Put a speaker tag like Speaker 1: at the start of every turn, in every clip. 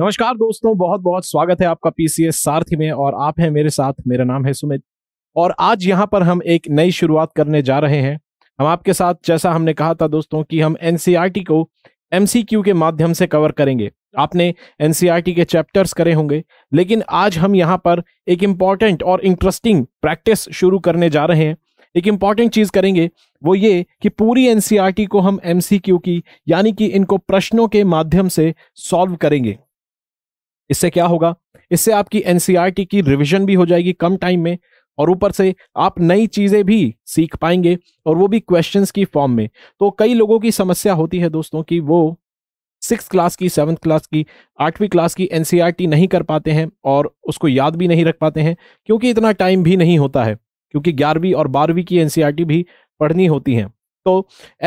Speaker 1: नमस्कार दोस्तों बहुत बहुत स्वागत है आपका पीसीएस सारथी में और आप हैं मेरे साथ मेरा नाम है सुमित और आज यहाँ पर हम एक नई शुरुआत करने जा रहे हैं हम आपके साथ जैसा हमने कहा था दोस्तों कि हम एनसीईआरटी e को एमसीक्यू के माध्यम से कवर करेंगे आपने एनसीईआरटी e के चैप्टर्स करे होंगे लेकिन आज हम यहाँ पर एक इम्पॉर्टेंट और इंटरेस्टिंग प्रैक्टिस शुरू करने जा रहे हैं एक इम्पॉर्टेंट चीज़ करेंगे वो ये कि पूरी एनसीईआरटी e को हम एमसीक्यू की यानी कि इनको प्रश्नों के माध्यम से सॉल्व करेंगे इससे क्या होगा इससे आपकी एनसीईआरटी e की रिविजन भी हो जाएगी कम टाइम में और ऊपर से आप नई चीज़ें भी सीख पाएंगे और वो भी क्वेश्चन की फॉर्म में तो कई लोगों की समस्या होती है दोस्तों कि वो सिक्स क्लास की सेवन्थ क्लास की आठवीं क्लास की एन e नहीं कर पाते हैं और उसको याद भी नहीं रख पाते हैं क्योंकि इतना टाइम भी नहीं होता है क्योंकि ग्यारहवीं और बारहवीं की एन e भी पढ़नी होती हैं तो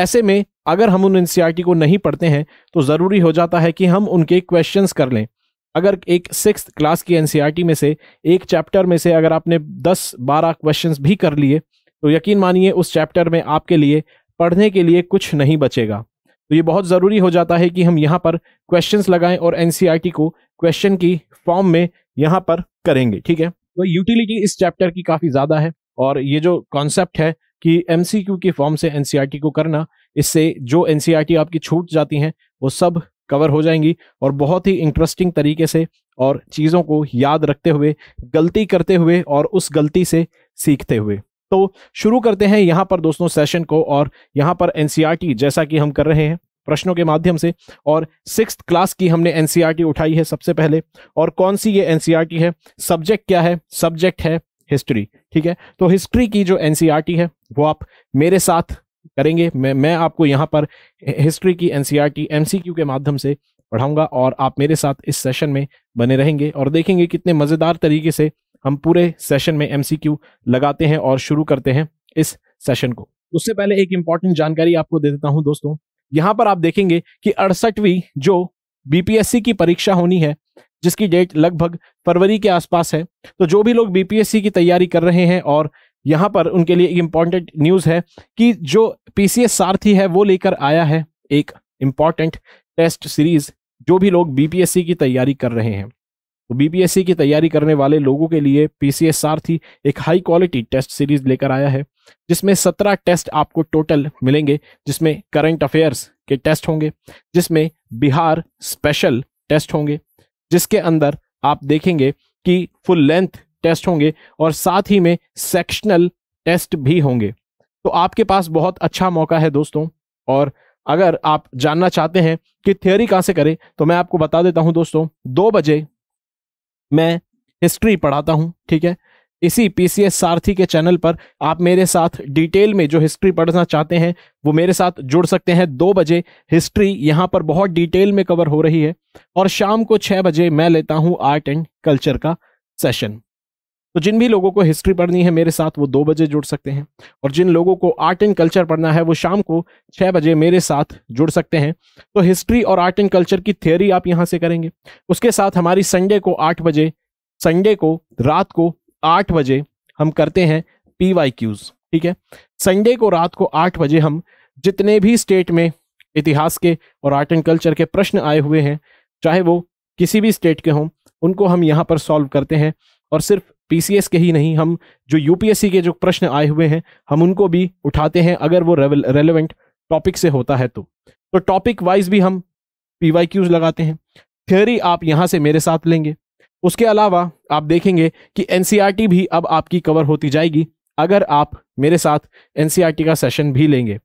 Speaker 1: ऐसे में अगर हम उन एन को नहीं पढ़ते हैं तो ज़रूरी हो जाता है कि हम उनके क्वेश्चंस कर लें अगर एक सिक्स क्लास की एन e में से एक चैप्टर में से अगर आपने दस बारह क्वेश्चन भी कर लिए तो यकीन मानिए उस चैप्टर में आपके लिए पढ़ने के लिए कुछ नहीं बचेगा तो ये बहुत ज़रूरी हो जाता है कि हम यहाँ पर क्वेश्चन लगाएं और एन e को क्वेश्चन की फॉर्म में यहाँ पर करेंगे ठीक है तो यूटिलिटी इस चैप्टर की काफ़ी ज़्यादा है और ये जो कॉन्सेप्ट है कि एम की फॉर्म से एन e को करना इससे जो एन आपकी छूट जाती हैं वो सब कवर हो जाएंगी और बहुत ही इंटरेस्टिंग तरीके से और चीज़ों को याद रखते हुए गलती करते हुए और उस गलती से सीखते हुए तो शुरू करते हैं यहाँ पर दोस्तों सेशन को और यहाँ पर एन e जैसा कि हम कर रहे हैं प्रश्नों के माध्यम से और सिक्स क्लास की हमने एन e उठाई है सबसे पहले और कौन सी ये एन e है सब्जेक्ट क्या है सब्जेक्ट है हिस्ट्री ठीक है तो हिस्ट्री की जो एन है वो आप मेरे साथ करेंगे मैं मैं आपको यहाँ पर हिस्ट्री की एनसीईआरटी e एमसीक्यू के माध्यम से पढ़ाऊंगा और आप मेरे साथ इस सेशन में बने रहेंगे और देखेंगे कितने मज़ेदार तरीके से हम पूरे सेशन में एमसीक्यू लगाते हैं और शुरू करते हैं इस सेशन को उससे पहले एक इंपॉर्टेंट जानकारी आपको दे देता हूं दोस्तों यहाँ पर आप देखेंगे कि अड़सठवीं जो बीपीएससी की परीक्षा होनी है जिसकी डेट लगभग फरवरी के आसपास है तो जो भी लोग बीपीएससी की तैयारी कर रहे हैं और यहाँ पर उनके लिए एक इम्पॉर्टेंट न्यूज़ है कि जो पी सारथी है वो लेकर आया है एक इम्पॉर्टेंट टेस्ट सीरीज जो भी लोग बीपीएससी की तैयारी कर रहे हैं तो बीपीएससी की तैयारी करने वाले लोगों के लिए पीसीएस सारथी एक हाई क्वालिटी टेस्ट सीरीज लेकर आया है जिसमें सत्रह टेस्ट आपको टोटल मिलेंगे जिसमें करंट अफेयर्स के टेस्ट होंगे जिसमें बिहार स्पेशल टेस्ट होंगे जिसके अंदर आप देखेंगे कि फुल लेंथ टेस्ट होंगे और साथ ही में सेक्शनल टेस्ट भी होंगे तो आपके पास बहुत अच्छा मौका है दोस्तों और अगर आप जानना चाहते हैं कि थियोरी कहाँ से करें तो मैं आपको बता देता हूँ दोस्तों दो बजे मैं हिस्ट्री पढ़ाता हूँ ठीक है इसी पी सारथी के चैनल पर आप मेरे साथ डिटेल में जो हिस्ट्री पढ़ना चाहते हैं वो मेरे साथ जुड़ सकते हैं दो बजे हिस्ट्री यहाँ पर बहुत डिटेल में कवर हो रही है और शाम को छः बजे मैं लेता हूँ आर्ट एंड कल्चर का सेशन तो जिन भी लोगों को हिस्ट्री पढ़नी है मेरे साथ वो दो बजे जुड़ सकते हैं और जिन लोगों को आर्ट एंड कल्चर पढ़ना है वो शाम को छः बजे मेरे साथ जुड़ सकते हैं तो हिस्ट्री और आर्ट एंड कल्चर की थियोरी आप यहाँ से करेंगे उसके साथ हमारी संडे को आठ बजे संडे को रात को आठ बजे हम करते हैं पी वाई क्यूज ठीक है संडे को रात को आठ बजे हम जितने भी स्टेट में इतिहास के और आर्ट एंड कल्चर के प्रश्न आए हुए हैं चाहे वो किसी भी स्टेट के हों उनको हम यहाँ पर सॉल्व करते हैं और सिर्फ पीसीएस के ही नहीं हम जो यूपीएससी के जो प्रश्न आए हुए हैं हम उनको भी उठाते हैं अगर वो रेलिवेंट टॉपिक से होता है तो तो टॉपिक वाइज भी हम पी लगाते हैं थ्योरी आप यहाँ से मेरे साथ लेंगे उसके अलावा आप देखेंगे कि एन e भी अब आपकी कवर होती जाएगी अगर आप मेरे साथ एन e का सेशन भी लेंगे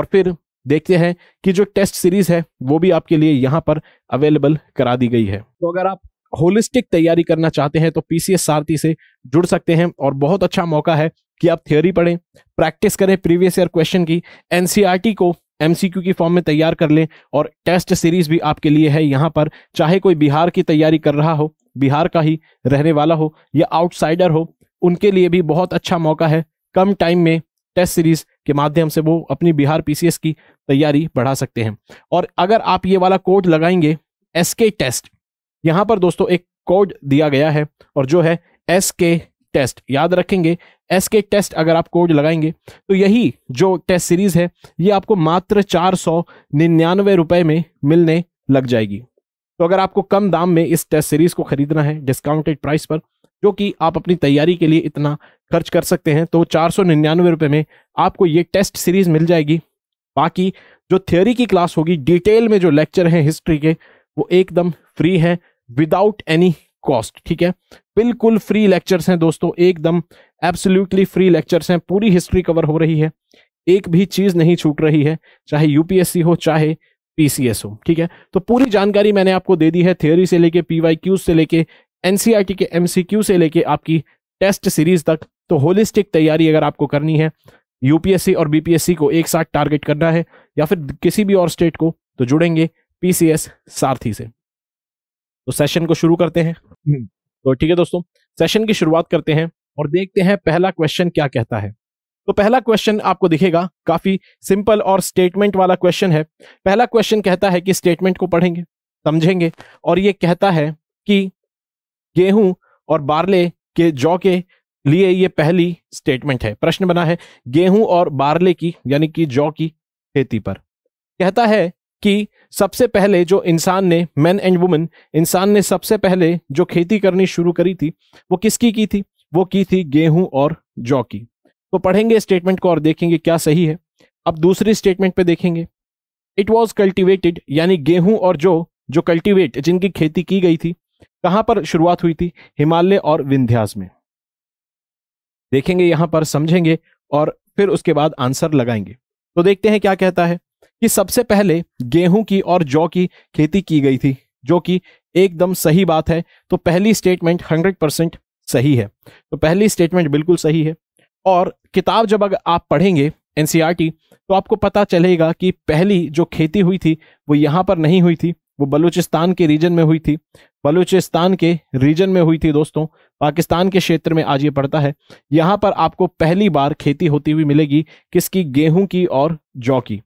Speaker 1: और फिर देखते हैं कि जो टेस्ट सीरीज है वो भी आपके लिए यहाँ पर अवेलेबल करा दी गई है तो अगर आप होलिस्टिक तैयारी करना चाहते हैं तो पीसीएस सारथी से जुड़ सकते हैं और बहुत अच्छा मौका है कि आप थियोरी पढ़ें प्रैक्टिस करें प्रीवियस ईयर क्वेश्चन की एनसीईआरटी e को एमसीक्यू की फॉर्म में तैयार कर लें और टेस्ट सीरीज भी आपके लिए है यहाँ पर चाहे कोई बिहार की तैयारी कर रहा हो बिहार का ही रहने वाला हो या आउटसाइडर हो उनके लिए भी बहुत अच्छा मौका है कम टाइम में टेस्ट सीरीज के माध्यम से वो अपनी बिहार पीसीएस की तैयारी बढ़ा सकते हैं और अगर आप ये वाला कोड लगाएंगे एस टेस्ट यहां पर दोस्तों एक कोड दिया गया है और जो है एस के टेस्ट याद रखेंगे एस के टेस्ट अगर आप कोड लगाएंगे तो यही जो टेस्ट सीरीज है ये आपको मात्र चार सौ निन्यानवे रुपए में मिलने लग जाएगी तो अगर आपको कम दाम में इस टेस्ट सीरीज को खरीदना है डिस्काउंटेड प्राइस पर जो कि आप अपनी तैयारी के लिए इतना खर्च कर सकते हैं तो चार सौ निन्यानवे रुपए में आपको ये टेस्ट सीरीज मिल जाएगी बाकी जो थ्योरी की क्लास होगी डिटेल में जो लेक्चर हैं हिस्ट्री के वो एकदम फ्री है विदाउट एनी कॉस्ट ठीक है बिल्कुल फ्री लेक्चर्स हैं दोस्तों एकदम एब्सोल्युटली फ्री लेक्चर्स हैं पूरी हिस्ट्री कवर हो रही है एक भी चीज नहीं छूट रही है चाहे यूपीएससी हो चाहे पीसीएस हो ठीक है तो पूरी जानकारी मैंने आपको दे दी है थ्योरी से लेके पीवाईक्यू से लेके एनसीईआरटी e के एमसीक्यू से लेके आपकी टेस्ट सीरीज तक तो होलिस्टिक तैयारी अगर आपको करनी है यूपीएससी और बीपीएससी को एक साथ टारगेट करना है या फिर किसी भी और स्टेट को तो जुड़ेंगे पीसीएस सारथी से तो सेशन को शुरू करते हैं हम्म। तो ठीक है दोस्तों सेशन की शुरुआत करते हैं और देखते हैं पहला क्वेश्चन क्या कहता है तो पहला क्वेश्चन आपको दिखेगा काफी सिंपल और स्टेटमेंट वाला क्वेश्चन है पहला क्वेश्चन कहता है कि स्टेटमेंट को पढ़ेंगे समझेंगे और ये कहता है कि गेहूं और बारले के जौ के लिए ये पहली स्टेटमेंट है प्रश्न बना है गेहूं और बारले की यानी कि जौ की खेती पर कहता है कि सबसे पहले जो इंसान ने मैन एंड वुमेन इंसान ने सबसे पहले जो खेती करनी शुरू करी थी वो किसकी की थी वो की थी गेहूं और जौ की तो पढ़ेंगे स्टेटमेंट को और देखेंगे क्या सही है अब दूसरी स्टेटमेंट पे देखेंगे इट वॉज कल्टिवेटेड यानी गेहूं और जो जो कल्टिवेट जिनकी खेती की गई थी कहाँ पर शुरुआत हुई थी हिमालय और विंध्यास में देखेंगे यहां पर समझेंगे और फिर उसके बाद आंसर लगाएंगे तो देखते हैं क्या कहता है कि सबसे पहले गेहूं की और जौ की खेती की गई थी जो कि एकदम सही बात है तो पहली स्टेटमेंट हंड्रेड परसेंट सही है तो पहली स्टेटमेंट बिल्कुल सही है और किताब जब अगर आप पढ़ेंगे एन e तो आपको पता चलेगा कि पहली जो खेती हुई थी वो यहाँ पर नहीं हुई थी वो बलूचिस्तान के रीजन में हुई थी बलूचिस्तान के रीजन में हुई थी दोस्तों पाकिस्तान के क्षेत्र में आज ये पड़ता है यहाँ पर आपको पहली बार खेती होती हुई मिलेगी किसकी गेहूं की और जौ की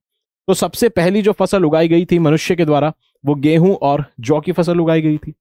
Speaker 1: तो सबसे पहली जो फसल उगाई गई थी मनुष्य के द्वारा वो गेहूं और जौ की फसल उगाई गई थी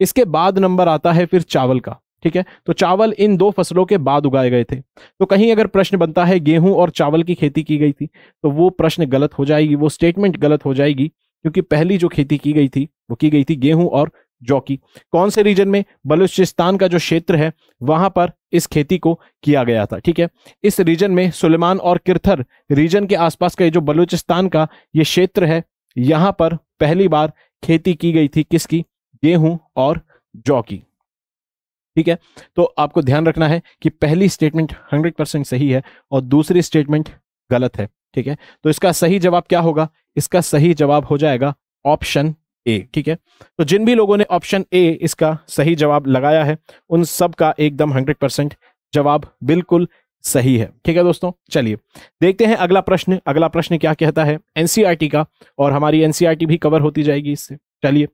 Speaker 1: इसके बाद नंबर आता है फिर चावल का ठीक है तो चावल इन दो फसलों के बाद उगाए गए थे तो कहीं अगर प्रश्न बनता है गेहूं और चावल की खेती की गई थी तो वो प्रश्न गलत हो जाएगी वो स्टेटमेंट गलत हो जाएगी क्योंकि पहली जो खेती की गई थी वो की गई थी गेहूं और जौकी कौन से रीजन में बलूचिस्तान का जो क्षेत्र है वहां पर इस खेती को किया गया था ठीक है इस रीजन में सुलेमान और किरथर रीजन के आसपास का ये जो बलूचिस्तान का ये क्षेत्र है यहां पर पहली बार खेती की गई थी किसकी गेहूं और जौ की ठीक है तो आपको ध्यान रखना है कि पहली स्टेटमेंट हंड्रेड परसेंट सही है और दूसरी स्टेटमेंट गलत है ठीक है तो इसका सही जवाब क्या होगा इसका सही जवाब हो जाएगा ऑप्शन ए ठीक है तो जिन भी लोगों ने ऑप्शन ए इसका सही जवाब लगाया है उन सब का एकदम हंड्रेड परसेंट जवाब बिल्कुल सही है ठीक है दोस्तों चलिए देखते हैं अगला प्रश्न अगला प्रश्न क्या कहता है एनसीईआरटी e का और हमारी एनसीईआरटी e भी कवर होती जाएगी इससे चलिए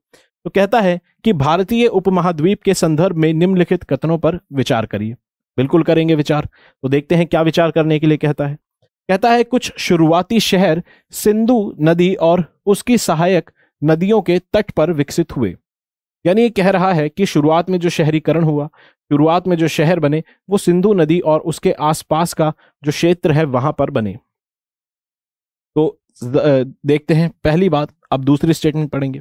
Speaker 1: तो कहता है कि भारतीय उपमहाद्वीप के संदर्भ में निम्नलिखित कथनों पर विचार करिए बिल्कुल करेंगे विचार तो देखते हैं क्या विचार करने के लिए कहता है कहता है कुछ शुरुआती शहर सिंधु नदी और उसकी सहायक नदियों के तट पर विकसित हुए यानी ये कह रहा है कि शुरुआत में जो शहरीकरण हुआ शुरुआत में जो शहर बने वो सिंधु नदी और उसके आसपास का जो क्षेत्र है वहां पर बने तो देखते हैं पहली बात अब दूसरी स्टेटमेंट पढ़ेंगे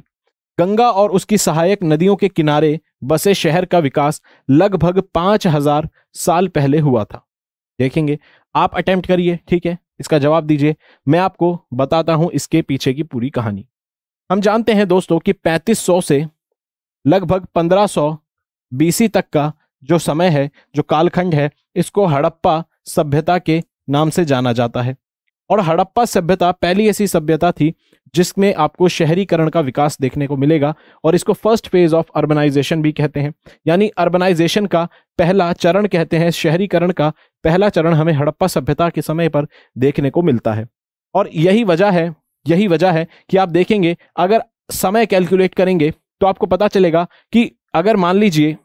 Speaker 1: गंगा और उसकी सहायक नदियों के किनारे बसे शहर का विकास लगभग पांच हजार साल पहले हुआ था देखेंगे आप अटेम्प्ट करिए ठीक है इसका जवाब दीजिए मैं आपको बताता हूं इसके पीछे की पूरी कहानी हम जानते हैं दोस्तों कि 3500 से लगभग 1500 बीसी तक का जो समय है जो कालखंड है इसको हड़प्पा सभ्यता के नाम से जाना जाता है और हड़प्पा सभ्यता पहली ऐसी सभ्यता थी जिसमें आपको शहरीकरण का विकास देखने को मिलेगा और इसको फर्स्ट फेज ऑफ अर्बनाइजेशन भी कहते हैं यानी अर्बनाइजेशन का पहला चरण कहते हैं शहरीकरण का पहला चरण हमें हड़प्पा सभ्यता के समय पर देखने को मिलता है और यही वजह है यही वजह है कि आप देखेंगे अगर समय कैलकुलेट करेंगे तो आपको पता चलेगा कि अगर मान लीजिए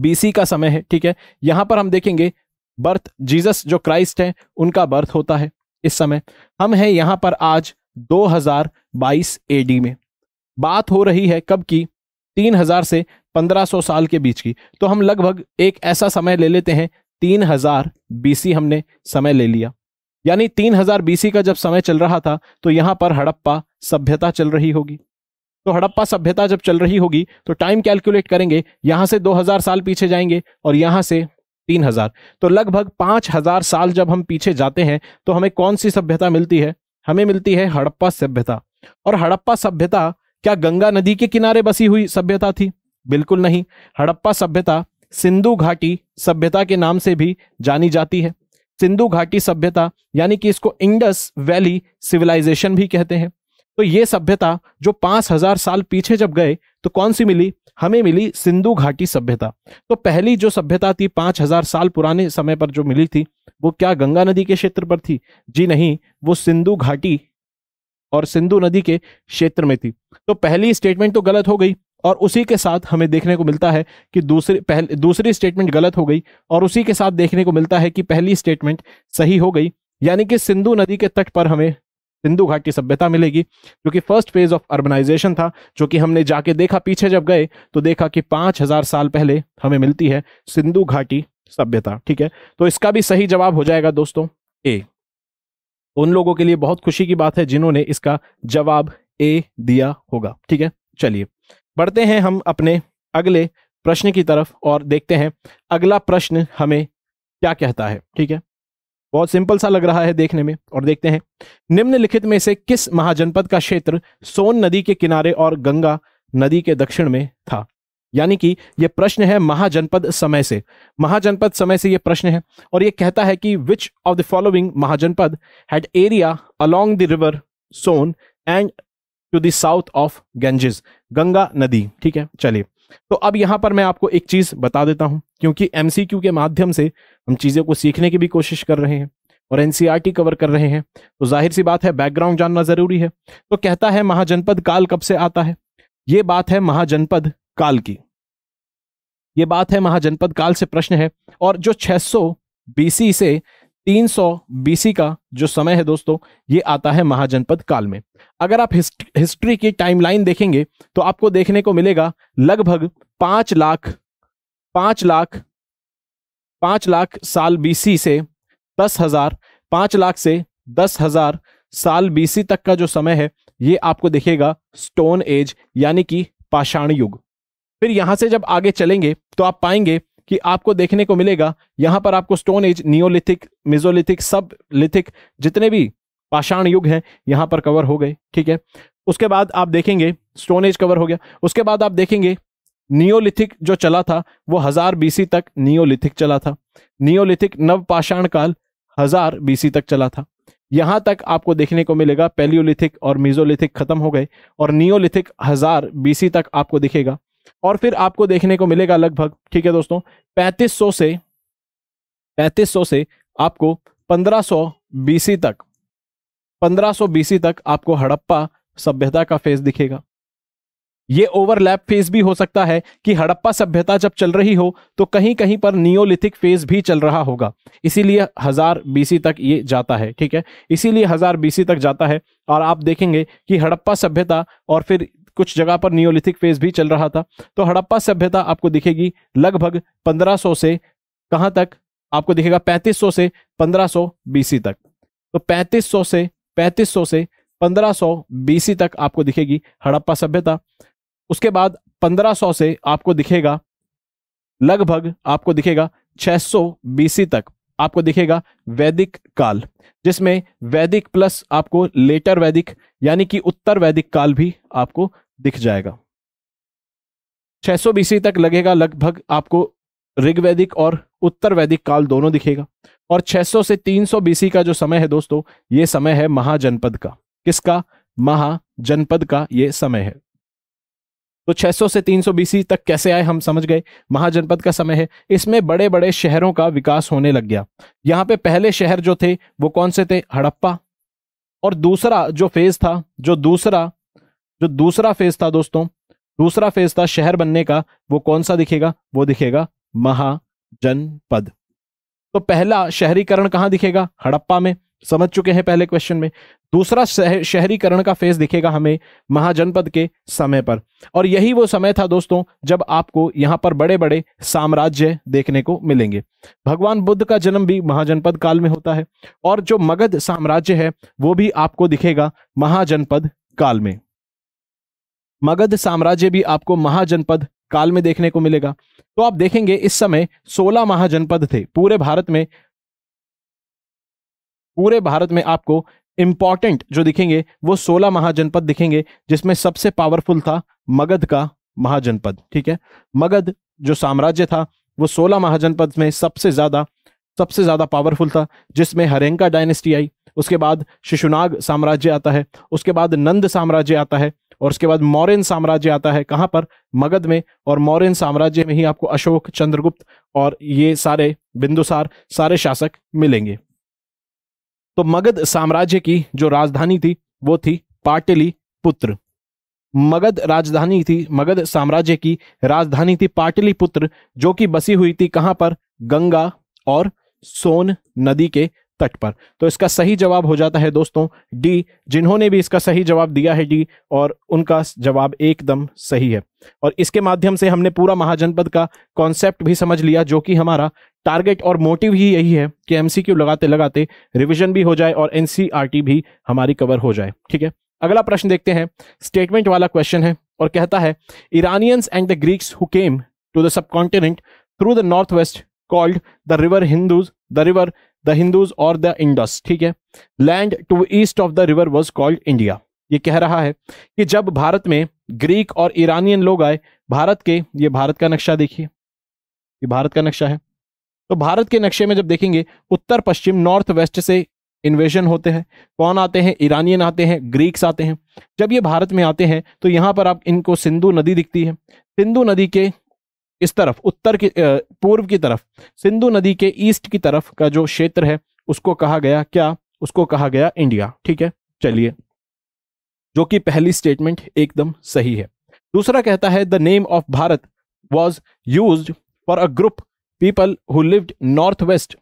Speaker 1: बीसी का समय है ठीक है यहां पर हम देखेंगे बर्थ जीसस जो क्राइस्ट है उनका बर्थ होता है इस समय हम हैं यहां पर आज 2022 एडी में बात हो रही है कब की 3000 से 1500 साल के बीच की तो हम लगभग एक ऐसा समय ले लेते हैं 3000 बीसी हमने समय ले लिया यानी 3000 बीसी का जब समय चल रहा था तो यहाँ पर हड़प्पा सभ्यता चल रही होगी तो हड़प्पा सभ्यता जब चल रही होगी तो टाइम कैलकुलेट करेंगे यहां से 2000 साल पीछे जाएंगे और यहाँ से 3000 तो लगभग 5000 साल जब हम पीछे जाते हैं तो हमें कौन सी सभ्यता मिलती है हमें मिलती है हड़प्पा सभ्यता और हड़प्पा सभ्यता क्या गंगा नदी के किनारे बसी हुई सभ्यता थी बिल्कुल नहीं हड़प्पा सभ्यता सिंधु घाटी सभ्यता के नाम से भी जानी जाती है सिंधु घाटी सभ्यता यानी कि इसको इंडस वैली सिविलाइजेशन भी कहते हैं तो ये सभ्यता जो पांच हजार साल पीछे जब गए तो कौन सी मिली हमें मिली सिंधु घाटी सभ्यता तो पहली जो सभ्यता थी पांच हजार साल पुराने समय पर जो मिली थी वो क्या गंगा नदी के क्षेत्र पर थी जी नहीं वो सिंधु घाटी और सिंधु नदी के क्षेत्र में थी तो पहली स्टेटमेंट तो गलत हो गई और उसी के साथ हमें देखने को मिलता है कि दूसरी पहले दूसरी स्टेटमेंट गलत हो गई और उसी के साथ देखने को मिलता है कि पहली स्टेटमेंट सही हो गई यानी कि सिंधु नदी के तट पर हमें सिंधु घाटी सभ्यता मिलेगी जो कि फर्स्ट फेज ऑफ अर्बनाइजेशन था जो कि हमने जाके देखा पीछे जब गए तो देखा कि पाँच हजार साल पहले हमें मिलती है सिंधु घाटी सभ्यता ठीक है तो इसका भी सही जवाब हो जाएगा दोस्तों ए तो उन लोगों के लिए बहुत खुशी की बात है जिन्होंने इसका जवाब ए दिया होगा ठीक है चलिए बढ़ते हैं हम अपने अगले प्रश्न की तरफ और देखते हैं अगला प्रश्न हमें क्या कहता है ठीक है बहुत सिंपल सा लग रहा है देखने में और देखते हैं निम्नलिखित में से किस महाजनपद का क्षेत्र सोन नदी के किनारे और गंगा नदी के दक्षिण में था यानी कि यह प्रश्न है महाजनपद समय से महाजनपद समय से यह प्रश्न है और यह कहता है कि विच ऑफ द फॉलोइंग महाजनपद had area along the river Son and to the south of Ganges Ganga नदी ठीक है चलिए तो अब यहां पर मैं आपको एक चीज़ बता देता हूं क्योंकि एमसीक्यू के माध्यम से हम चीज़ों को सीखने की भी कोशिश कर रहे हैं और एनसीईआरटी कवर e कर रहे हैं तो जाहिर सी बात है बैकग्राउंड जानना ज़रूरी है तो कहता है महाजनपद काल कब से आता है ये बात है महाजनपद काल की ये बात है महाजनपद काल से प्रश्न है और जो 600 बीसी से तीन सौ बीसी का जो समय है दोस्तों ये आता है महाजनपद काल में अगर आप हिस्ट, हिस्ट्री की टाइमलाइन देखेंगे तो आपको देखने को मिलेगा लगभग पांच लाख पांच लाख पांच लाख साल बीसी से दस हजार पांच लाख से दस हजार साल बीसी तक का जो समय है ये आपको देखेगा स्टोन एज यानी कि पाषाण युग फिर यहां से जब आगे चलेंगे तो आप पाएंगे कि आपको देखने को मिलेगा यहां पर आपको स्टोन एज नियोलिथिक मिजोलिथिक सब लिथिक जितने भी पाषाण युग हैं यहां पर कवर हो गए ठीक है उसके बाद आप देखेंगे स्टोन एज कवर हो गया उसके बाद आप देखेंगे नियोलिथिक जो चला था वो हजार बीसी तक नियोलिथिक चला था नियोलिथिक नव पाषाण काल हजार बीसी तक चला था यहां तक आपको देखने को मिलेगा पेलियोलिथिक और मिजोलिथिक खत्म हो गए और नियोलिथिक हजार बीसी तक आपको दिखेगा और फिर आपको देखने को मिलेगा लगभग ठीक है दोस्तों 3500 से 3500 से आपको 1500 बीसी तक 1500 बीसी तक आपको हड़प्पा सभ्यता का फेस दिखेगा ये ओवरलैप फेज भी हो सकता है कि हड़प्पा सभ्यता जब चल रही हो तो कहीं कहीं पर नियोलिथिक फेज भी चल रहा होगा इसीलिए हजार बीसी तक ये जाता है ठीक है इसीलिए हजार बीसी तक जाता है और आप देखेंगे कि हड़प्पा सभ्यता और फिर कुछ जगह पर नियोलिथिक फेज भी चल रहा था तो हड़प्पा सभ्यता आपको दिखेगी लगभग 1500 से कहाँ तक आपको दिखेगा 3500 से 1500 बीसी तक तो 3500 से 3500 से 1500 बीसी तक आपको दिखेगी हड़प्पा सभ्यता उसके बाद 1500 से आपको दिखेगा लगभग आपको दिखेगा 600 बीसी तक आपको दिखेगा वैदिक काल जिसमें वैदिक प्लस आपको लेटर वैदिक यानी कि उत्तर वैदिक काल भी आपको दिख जाएगा 600 बीसी तक लगेगा लगभग आपको ऋग्वैदिक और उत्तर वैदिक काल दोनों दिखेगा और 600 से 300 बीसी का जो समय है दोस्तों ये समय है महाजनपद का किसका महाजनपद का ये समय है तो 600 से 300 बीसी तक कैसे आए हम समझ गए महाजनपद का समय है इसमें बड़े बड़े शहरों का विकास होने लग गया यहाँ पे पहले शहर जो थे वो कौन से थे हड़प्पा और दूसरा जो फेज था जो दूसरा जो दूसरा फेज था दोस्तों दूसरा फेज था शहर बनने का वो कौन सा दिखेगा वो दिखेगा महाजनपद तो पहला शहरीकरण कहाँ दिखेगा हड़प्पा में समझ चुके हैं पहले क्वेश्चन में दूसरा शह, शहरीकरण का फेज दिखेगा हमें महाजनपद के समय पर और यही वो समय था दोस्तों जब आपको यहां पर बड़े बड़े साम्राज्य देखने को मिलेंगे भगवान बुद्ध का जन्म भी महाजनपद काल में होता है और जो मगध साम्राज्य है वो भी आपको दिखेगा महाजनपद काल में मगध साम्राज्य भी आपको महाजनपद काल में देखने को मिलेगा तो आप देखेंगे इस समय 16 महाजनपद थे पूरे भारत में पूरे भारत में आपको इंपॉर्टेंट जो दिखेंगे वो 16 महाजनपद दिखेंगे जिसमें सबसे पावरफुल था मगध का महाजनपद ठीक है मगध जो साम्राज्य था वो 16 महाजनपद में सबसे ज्यादा सबसे ज्यादा पावरफुल था जिसमें हरेंका डायनेस्टी आई उसके बाद शिशुनाग साम्राज्य आता है उसके बाद नंद साम्राज्य आता है और उसके बाद मौर्य साम्राज्य आता है कहाँ पर मगध में और मौर्य साम्राज्य में ही आपको अशोक चंद्रगुप्त और ये सारे बिंदुसार सारे शासक मिलेंगे तो मगध साम्राज्य की जो राजधानी थी वो थी पाटली पुत्र मगध राजधानी थी मगध साम्राज्य की राजधानी थी पुत्र जो कि बसी हुई थी कहाँ पर गंगा और सोन नदी के तट पर तो इसका सही जवाब हो जाता है दोस्तों डी जिन्होंने भी इसका सही जवाब दिया है डी और उनका जवाब एकदम सही है और इसके माध्यम से हमने पूरा महाजनपद का कॉन्सेप्ट भी समझ लिया जो कि हमारा टारगेट और मोटिव ही यही है कि एमसीक्यू लगाते लगाते रिविजन भी हो जाए और एन e भी हमारी कवर हो जाए ठीक है अगला प्रश्न देखते हैं स्टेटमेंट वाला क्वेश्चन है और कहता है Iranians and the Greeks who came to the continent through the north west called the river Hindus the river the Hindus और द इंडस ठीक है land to east of the river was called India ये कह रहा है कि जब भारत में ग्रीक और ईरानियन लोग आए भारत के ये भारत का नक्शा देखिए ये भारत का नक्शा है तो भारत के नक्शे में जब देखेंगे उत्तर पश्चिम नॉर्थ वेस्ट से इन्वेजन होते हैं कौन आते हैं ईरानियन आते हैं ग्रीक्स आते हैं जब ये भारत में आते हैं तो यहाँ पर आप इनको सिंधु नदी दिखती है सिंधु नदी के इस तरफ उत्तर की पूर्व की तरफ सिंधु नदी के ईस्ट की तरफ का जो क्षेत्र है उसको कहा गया क्या उसको कहा गया इंडिया ठीक है चलिए जो कि पहली स्टेटमेंट एकदम सही है दूसरा कहता है the name of Bharat was use for a group people who lived north west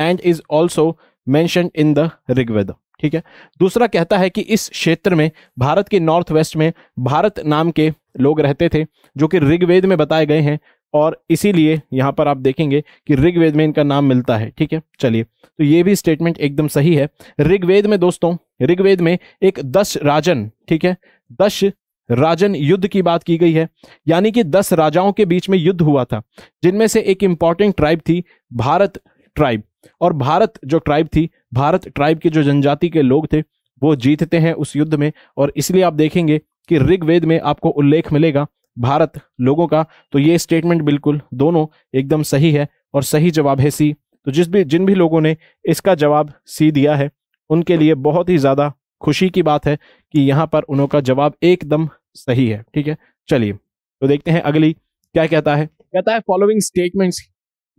Speaker 1: and is also mention in the Rigveda ठीक है दूसरा कहता है कि इस क्षेत्र में भारत के नॉर्थ वेस्ट में भारत नाम के लोग रहते थे जो कि ऋग्वेद में बताए गए हैं और इसीलिए यहाँ पर आप देखेंगे कि ऋग्वेद में इनका नाम मिलता है ठीक है चलिए तो ये भी स्टेटमेंट एकदम सही है ऋग्वेद में दोस्तों ऋग्वेद में एक दश राजन ठीक है दश राजन युद्ध की बात की गई है यानी कि दस राजाओं के बीच में युद्ध हुआ था जिनमें से एक इंपॉर्टेंट ट्राइब थी भारत ट्राइब और भारत जो ट्राइब थी भारत ट्राइब के जो जनजाति के लोग थे वो जीतते हैं उस युद्ध में और इसलिए आप देखेंगे कि ऋग्वेद में आपको उल्लेख मिलेगा भारत लोगों का तो ये स्टेटमेंट बिल्कुल दोनों एकदम सही है और सही जवाब है सी तो जिस भी जिन भी लोगों ने इसका जवाब सी दिया है उनके लिए बहुत ही ज़्यादा खुशी की बात है कि यहाँ पर उनका जवाब एकदम सही है ठीक है चलिए तो देखते हैं अगली क्या कहता है कहता है फॉलोइंग स्टेटमेंट्स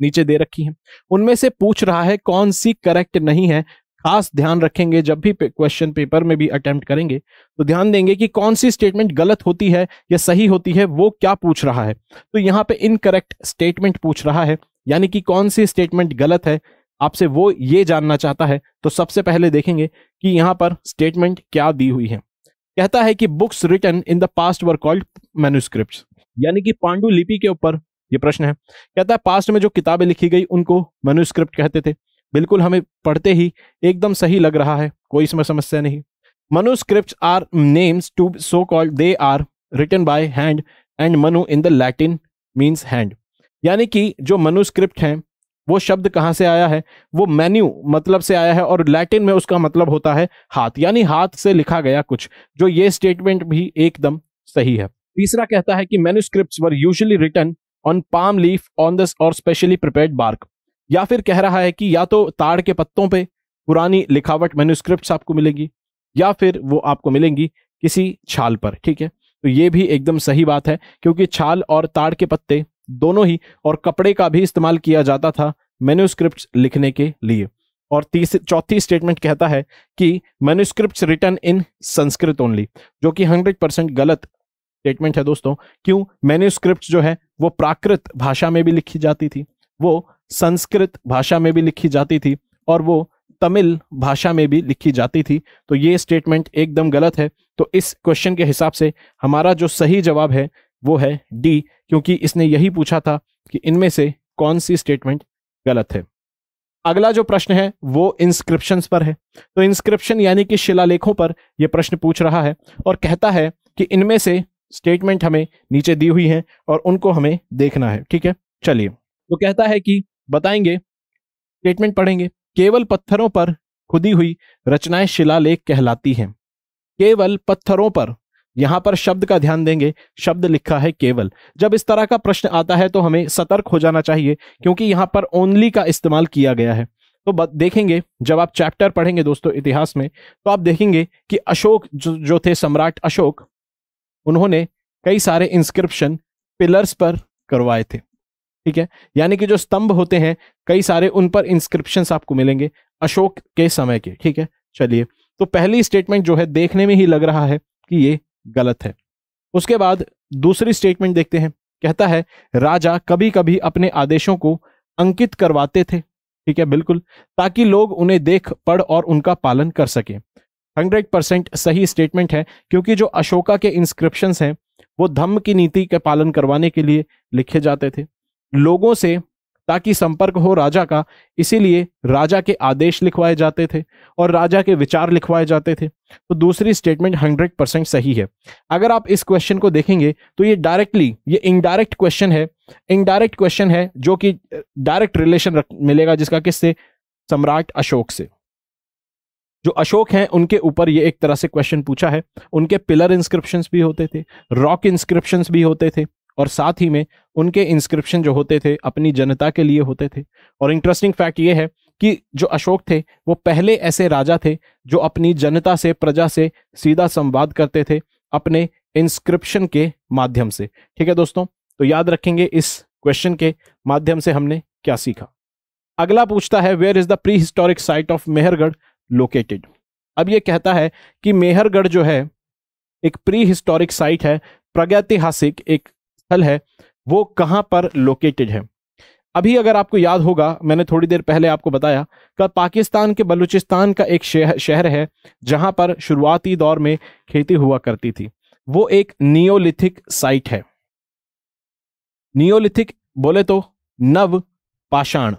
Speaker 1: नीचे दे रखी हैं उनमें से पूछ रहा है कौन सी करेक्ट नहीं है खास ध्यान रखेंगे जब भी क्वेश्चन पेपर में भी अटेम्प्ट करेंगे तो ध्यान देंगे कि कौन सी स्टेटमेंट गलत होती है या सही होती है वो क्या पूछ रहा है तो यहाँ पे इनकरेक्ट स्टेटमेंट पूछ रहा है यानी कि कौन सी स्टेटमेंट गलत है आपसे वो ये जानना चाहता है तो सबसे पहले देखेंगे कि यहाँ पर स्टेटमेंट क्या दी हुई है कहता है कि books written in the past were called manuscript यानी कि पांडुलिपि के ऊपर ये प्रश्न है कहता है पास्ट में जो किताबें लिखी गई उनको मेनुस्क्रिप्ट कहते थे बिल्कुल हमें पढ़ते ही एकदम सही लग रहा है कोई इसमें समस्या नहीं manuscript are names to so called they are written by hand and manu in the Latin means hand यानी कि जो मनुस्क्रिप्ट हैं वो शब्द कहाँ से आया है वो मेन्यू मतलब से आया है और लैटिन में उसका मतलब होता है हाथ यानी हाथ से लिखा गया कुछ जो ये स्टेटमेंट भी एकदम सही है तीसरा कहता है कि manuscript were usually written on palm leaf on this और स्पेशली प्रिपेयर्ड बार्क या फिर कह रहा है कि या तो ताड़ के पत्तों पे पुरानी लिखावट मेन्यूस्क्रिप्ट आपको मिलेगी या फिर वो आपको मिलेंगी किसी छाल पर ठीक है तो ये भी एकदम सही बात है क्योंकि छाल और ताड़ के पत्ते दोनों ही और कपड़े का भी इस्तेमाल किया जाता था मेन्यूस्क्रिप्ट लिखने के लिए और तीसरी चौथी स्टेटमेंट कहता है कि manuscript written in Sanskrit only जो कि हंड्रेड परसेंट गलत स्टेटमेंट है दोस्तों क्यों मेन्यूस्क्रिप्ट जो है वो प्राकृत भाषा में भी लिखी जाती थी वो संस्कृत भाषा में भी लिखी जाती थी और वो तमिल भाषा में भी लिखी जाती थी तो ये स्टेटमेंट एकदम गलत है तो इस क्वेश्चन के हिसाब से हमारा जो सही जवाब है वो है डी क्योंकि इसने यही पूछा था कि इनमें से कौन सी स्टेटमेंट गलत है अगला जो प्रश्न है वो इंस्क्रिप्शन पर है तो इंस्क्रिप्शन यानी कि शिलालेखों पर यह प्रश्न पूछ रहा है और कहता है कि इनमें से स्टेटमेंट हमें नीचे दी हुई है और उनको हमें देखना है ठीक है चलिए तो कहता है कि बताएंगे स्टेटमेंट पढ़ेंगे केवल पत्थरों पर खुदी हुई रचनाएं शिलालेख कहलाती हैं केवल पत्थरों पर यहां पर शब्द का ध्यान देंगे शब्द लिखा है केवल जब इस तरह का प्रश्न आता है तो हमें सतर्क हो जाना चाहिए क्योंकि यहां पर ओनली का इस्तेमाल किया गया है तो देखेंगे जब आप चैप्टर पढ़ेंगे दोस्तों इतिहास में तो आप देखेंगे कि अशोक जो, जो थे सम्राट अशोक उन्होंने कई सारे इंस्क्रिप्शन पिलर्स पर करवाए थे ठीक है यानी कि जो स्तंभ होते हैं कई सारे उन पर इंस्क्रिप्शन आपको मिलेंगे अशोक के समय के ठीक है चलिए तो पहली स्टेटमेंट जो है देखने में ही लग रहा है कि ये गलत है उसके बाद दूसरी स्टेटमेंट देखते हैं कहता है राजा कभी कभी अपने आदेशों को अंकित करवाते थे ठीक है बिल्कुल ताकि लोग उन्हें देख पढ़ और उनका पालन कर सके हंड्रेड परसेंट सही स्टेटमेंट है क्योंकि जो अशोका के इंस्क्रिप्शन हैं वो धम्म की नीति का पालन करवाने के लिए लिखे जाते थे लोगों से ताकि संपर्क हो राजा का इसीलिए राजा के आदेश लिखवाए जाते थे और राजा के विचार लिखवाए जाते थे तो दूसरी स्टेटमेंट हंड्रेड परसेंट सही है अगर आप इस क्वेश्चन को देखेंगे तो ये डायरेक्टली ये इनडायरेक्ट क्वेश्चन है इनडायरेक्ट क्वेश्चन है जो कि डायरेक्ट रिलेशन मिलेगा जिसका किससे सम्राट अशोक से जो अशोक हैं उनके ऊपर ये एक तरह से क्वेश्चन पूछा है उनके पिलर इंस्क्रिप्शन भी होते थे रॉक इंस्क्रिप्शन भी होते थे और साथ ही में उनके इंस्क्रिप्शन जो होते थे अपनी जनता के लिए होते थे और इंटरेस्टिंग फैक्ट ये है कि जो अशोक थे वो पहले ऐसे राजा थे जो अपनी जनता से प्रजा से सीधा संवाद करते थे अपने इंस्क्रिप्शन के माध्यम से ठीक है दोस्तों तो याद रखेंगे इस क्वेश्चन के माध्यम से हमने क्या सीखा अगला पूछता है where is the prehistoric site of Mehrgarh located अब ये कहता है कि मेहरगढ़ जो है एक प्री हिस्टोरिक साइट है प्रगैतिहासिक एक स्थल है वो कहाँ पर लोकेटेड है अभी अगर आपको याद होगा मैंने थोड़ी देर पहले आपको बताया कि पाकिस्तान के बलूचिस्तान का एक शहर है जहाँ पर शुरुआती दौर में खेती हुआ करती थी वो एक नियोलिथिक साइट है नियोलिथिक बोले तो नव पाषाण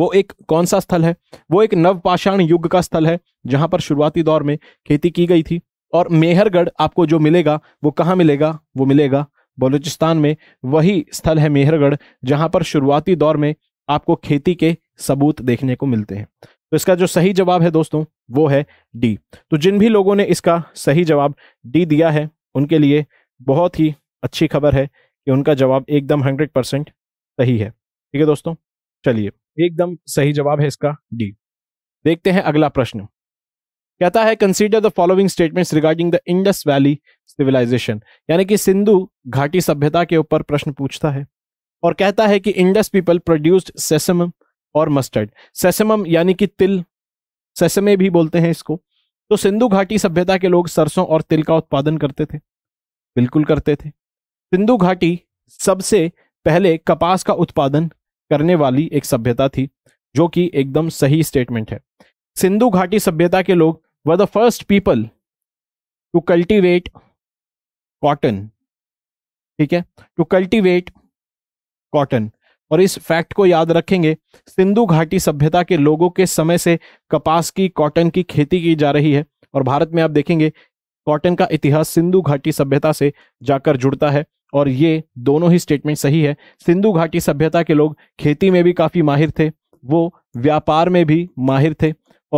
Speaker 1: वो एक कौन सा स्थल है वो एक नवपाषाण युग का स्थल है जहां पर शुरुआती दौर में खेती की गई थी और मेहरगढ़ आपको जो मिलेगा वो कहाँ मिलेगा वो मिलेगा बलूचिस्तान में वही स्थल है मेहरगढ़ जहाँ पर शुरुआती दौर में आपको खेती के सबूत देखने को मिलते हैं तो इसका जो सही जवाब है दोस्तों वो है डी तो जिन भी लोगों ने इसका सही जवाब डी दिया है उनके लिए बहुत ही अच्छी खबर है कि उनका जवाब एकदम हंड्रेड परसेंट सही है ठीक है दोस्तों चलिए एकदम सही जवाब है इसका डी देखते हैं अगला प्रश्न कहता है consider the following statements regarding the Indus valley civilisation यानी कि सिंधु घाटी सभ्यता के ऊपर प्रश्न पूछता है और कहता है कि इंडस पीपल प्रोड्यूस्ड सेसम और मस्टर्ड सेसम यानी कि तिल सेसमे भी बोलते हैं इसको तो सिंधु घाटी सभ्यता के लोग सरसों और तिल का उत्पादन करते थे बिल्कुल करते थे सिंधु घाटी सबसे पहले कपास का उत्पादन करने वाली एक सभ्यता थी जो कि एकदम सही स्टेटमेंट है सिंधु घाटी सभ्यता के लोग were the first people to cultivate cotton ठीक है टू कल्टीवेट कॉटन और इस फैक्ट को याद रखेंगे सिंधु घाटी सभ्यता के लोगों के समय से कपास की कॉटन की खेती की जा रही है और भारत में आप देखेंगे कॉटन का इतिहास सिंधु घाटी सभ्यता से जाकर जुड़ता है और ये दोनों ही स्टेटमेंट सही है सिंधु घाटी सभ्यता के लोग खेती में भी काफ़ी माहिर थे वो व्यापार में भी माहिर थे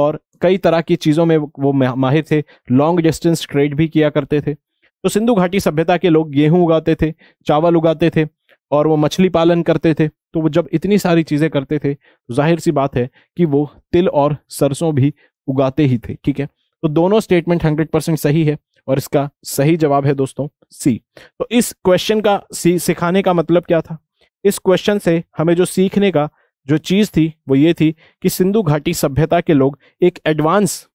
Speaker 1: और कई तरह की चीज़ों में वो माहिर थे लॉन्ग डिस्टेंस ट्रेड भी किया करते थे तो सिंधु घाटी सभ्यता के लोग गेहूं उगाते थे चावल उगाते थे और वो मछली पालन करते थे तो वो जब इतनी सारी चीज़ें करते थे तो जाहिर सी बात है कि वो तिल और सरसों भी उगाते ही थे ठीक है तो दोनों स्टेटमेंट हंड्रेड परसेंट सही है और इसका सही जवाब है दोस्तों सी तो इस क्वेश्चन का सी सिखाने का मतलब क्या था इस क्वेश्चन से हमें जो सीखने का जो चीज़ थी वो ये थी कि सिंधु घाटी सभ्यता के लोग एक एडवांस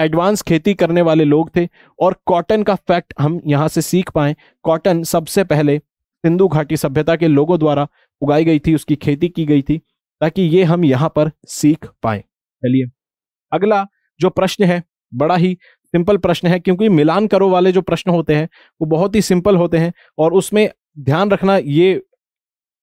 Speaker 1: एडवांस खेती करने वाले लोग थे और कॉटन का फैक्ट हम यहाँ से सीख पाए कॉटन सबसे पहले सिंधु घाटी सभ्यता के लोगों द्वारा उगाई गई थी उसकी खेती की गई थी ताकि ये हम यहाँ पर सीख पाए चलिए अगला जो प्रश्न है बड़ा ही सिंपल प्रश्न है क्योंकि मिलान करो वाले जो प्रश्न होते हैं वो बहुत ही सिंपल होते हैं और उसमें ध्यान रखना ये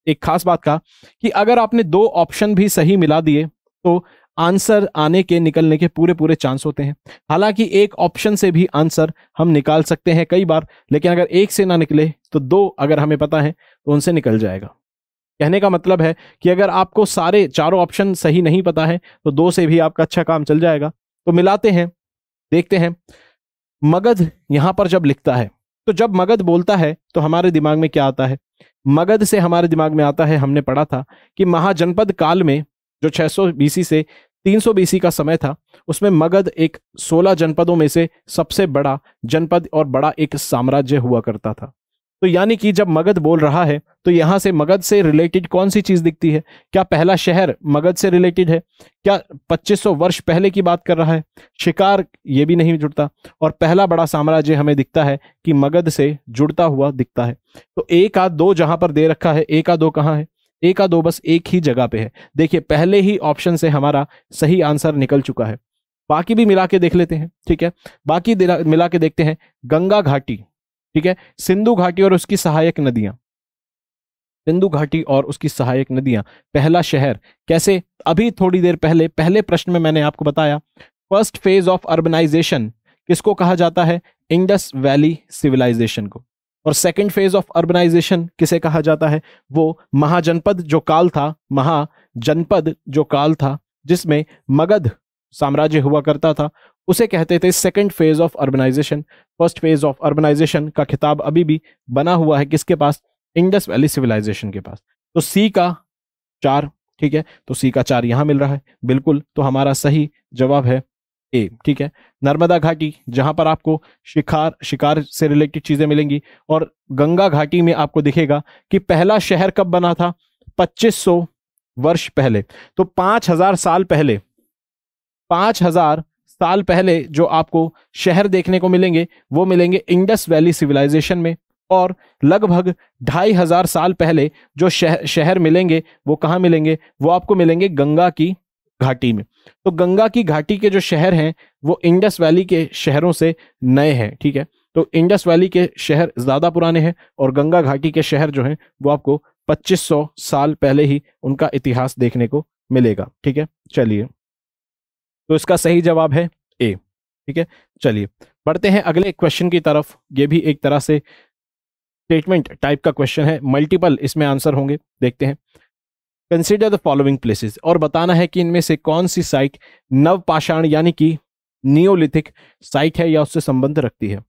Speaker 1: एक खास बात का कि अगर आपने दो ऑप्शन भी सही मिला दिए तो आंसर आने के निकलने के पूरे पूरे चांस होते हैं हालांकि एक ऑप्शन से भी आंसर हम निकाल सकते हैं कई बार लेकिन अगर एक से ना निकले तो दो अगर हमें पता है तो उनसे निकल जाएगा कहने का मतलब है कि अगर आपको सारे चारों ऑप्शन सही नहीं पता है तो दो से भी आपका अच्छा काम चल जाएगा तो मिलाते हैं देखते हैं मगध यहां पर जब लिखता है तो जब मगध बोलता है तो हमारे दिमाग में क्या आता है मगध से हमारे दिमाग में आता है हमने पढ़ा था कि महाजनपद काल में जो 600 बीसी से 300 बीसी का समय था उसमें मगध एक 16 जनपदों में से सबसे बड़ा जनपद और बड़ा एक साम्राज्य हुआ करता था तो यानी कि जब मगध बोल रहा है तो यहाँ से मगध से रिलेटेड कौन सी चीज दिखती है क्या पहला शहर मगध से रिलेटेड है क्या 2500 वर्ष पहले की बात कर रहा है शिकार ये भी नहीं जुड़ता और पहला बड़ा साम्राज्य हमें दिखता है कि मगध से जुड़ता हुआ दिखता है तो एक आध दो जहां पर दे रखा है एक आध दो कहाँ है एक आध दो बस एक ही जगह पे है देखिए पहले ही ऑप्शन से हमारा सही आंसर निकल चुका है बाकी भी मिला के देख लेते हैं ठीक है बाकी मिला के देखते हैं गंगा घाटी ठीक है सिंधु घाटी और उसकी सहायक नदियां सिंधु घाटी और उसकी सहायक नदियां पहला शहर कैसे अभी थोड़ी देर पहले पहले प्रश्न में मैंने आपको बताया फर्स्ट फेज ऑफ अर्बनाइजेशन किसको कहा जाता है इंडस वैली सिविलाइजेशन को और सेकेंड फेज ऑफ अर्बनाइजेशन किसे कहा जाता है वो महाजनपद जो काल था महाजनपद जो काल था जिसमें मगध साम्राज्य हुआ करता था उसे कहते थे second phase of urbanisation first phase of urbanisation का खिताब अभी भी बना हुआ है किसके पास इंडस वैली सिविलाइजेशन के पास तो सी का चार ठीक है तो सी का चार यहाँ मिल रहा है बिल्कुल तो हमारा सही जवाब है ए ठीक है नर्मदा घाटी जहां पर आपको शिकार शिकार से रिलेटेड चीजें मिलेंगी और गंगा घाटी में आपको दिखेगा कि पहला शहर कब बना था 2500 वर्ष पहले तो 5000 साल पहले 5000 साल पहले जो आपको शहर देखने को मिलेंगे वो मिलेंगे इंडस वैली सिविलाइजेशन में और लगभग ढाई हजार साल पहले जो शहर शहर मिलेंगे वो कहाँ मिलेंगे वो आपको मिलेंगे गंगा की घाटी में तो गंगा की घाटी के जो शहर हैं वो इंडस वैली के शहरों से नए हैं ठीक है तो इंडस वैली के शहर ज़्यादा पुराने हैं और गंगा घाटी के शहर जो हैं वो आपको 2500 साल पहले ही उनका इतिहास देखने को मिलेगा ठीक है चलिए तो इसका सही जवाब है ए ठीक है चलिए बढ़ते हैं अगले क्वेश्चन की तरफ ये भी एक तरह से स्टेटमेंट टाइप का क्वेश्चन है मल्टीपल इसमें आंसर होंगे देखते हैं कंसिडर द फॉलोइंग प्लेसेस और बताना है कि इनमें से कौन सी साइट नवपाषाण यानी कि नियोलिथिक साइट है या उससे संबंध रखती है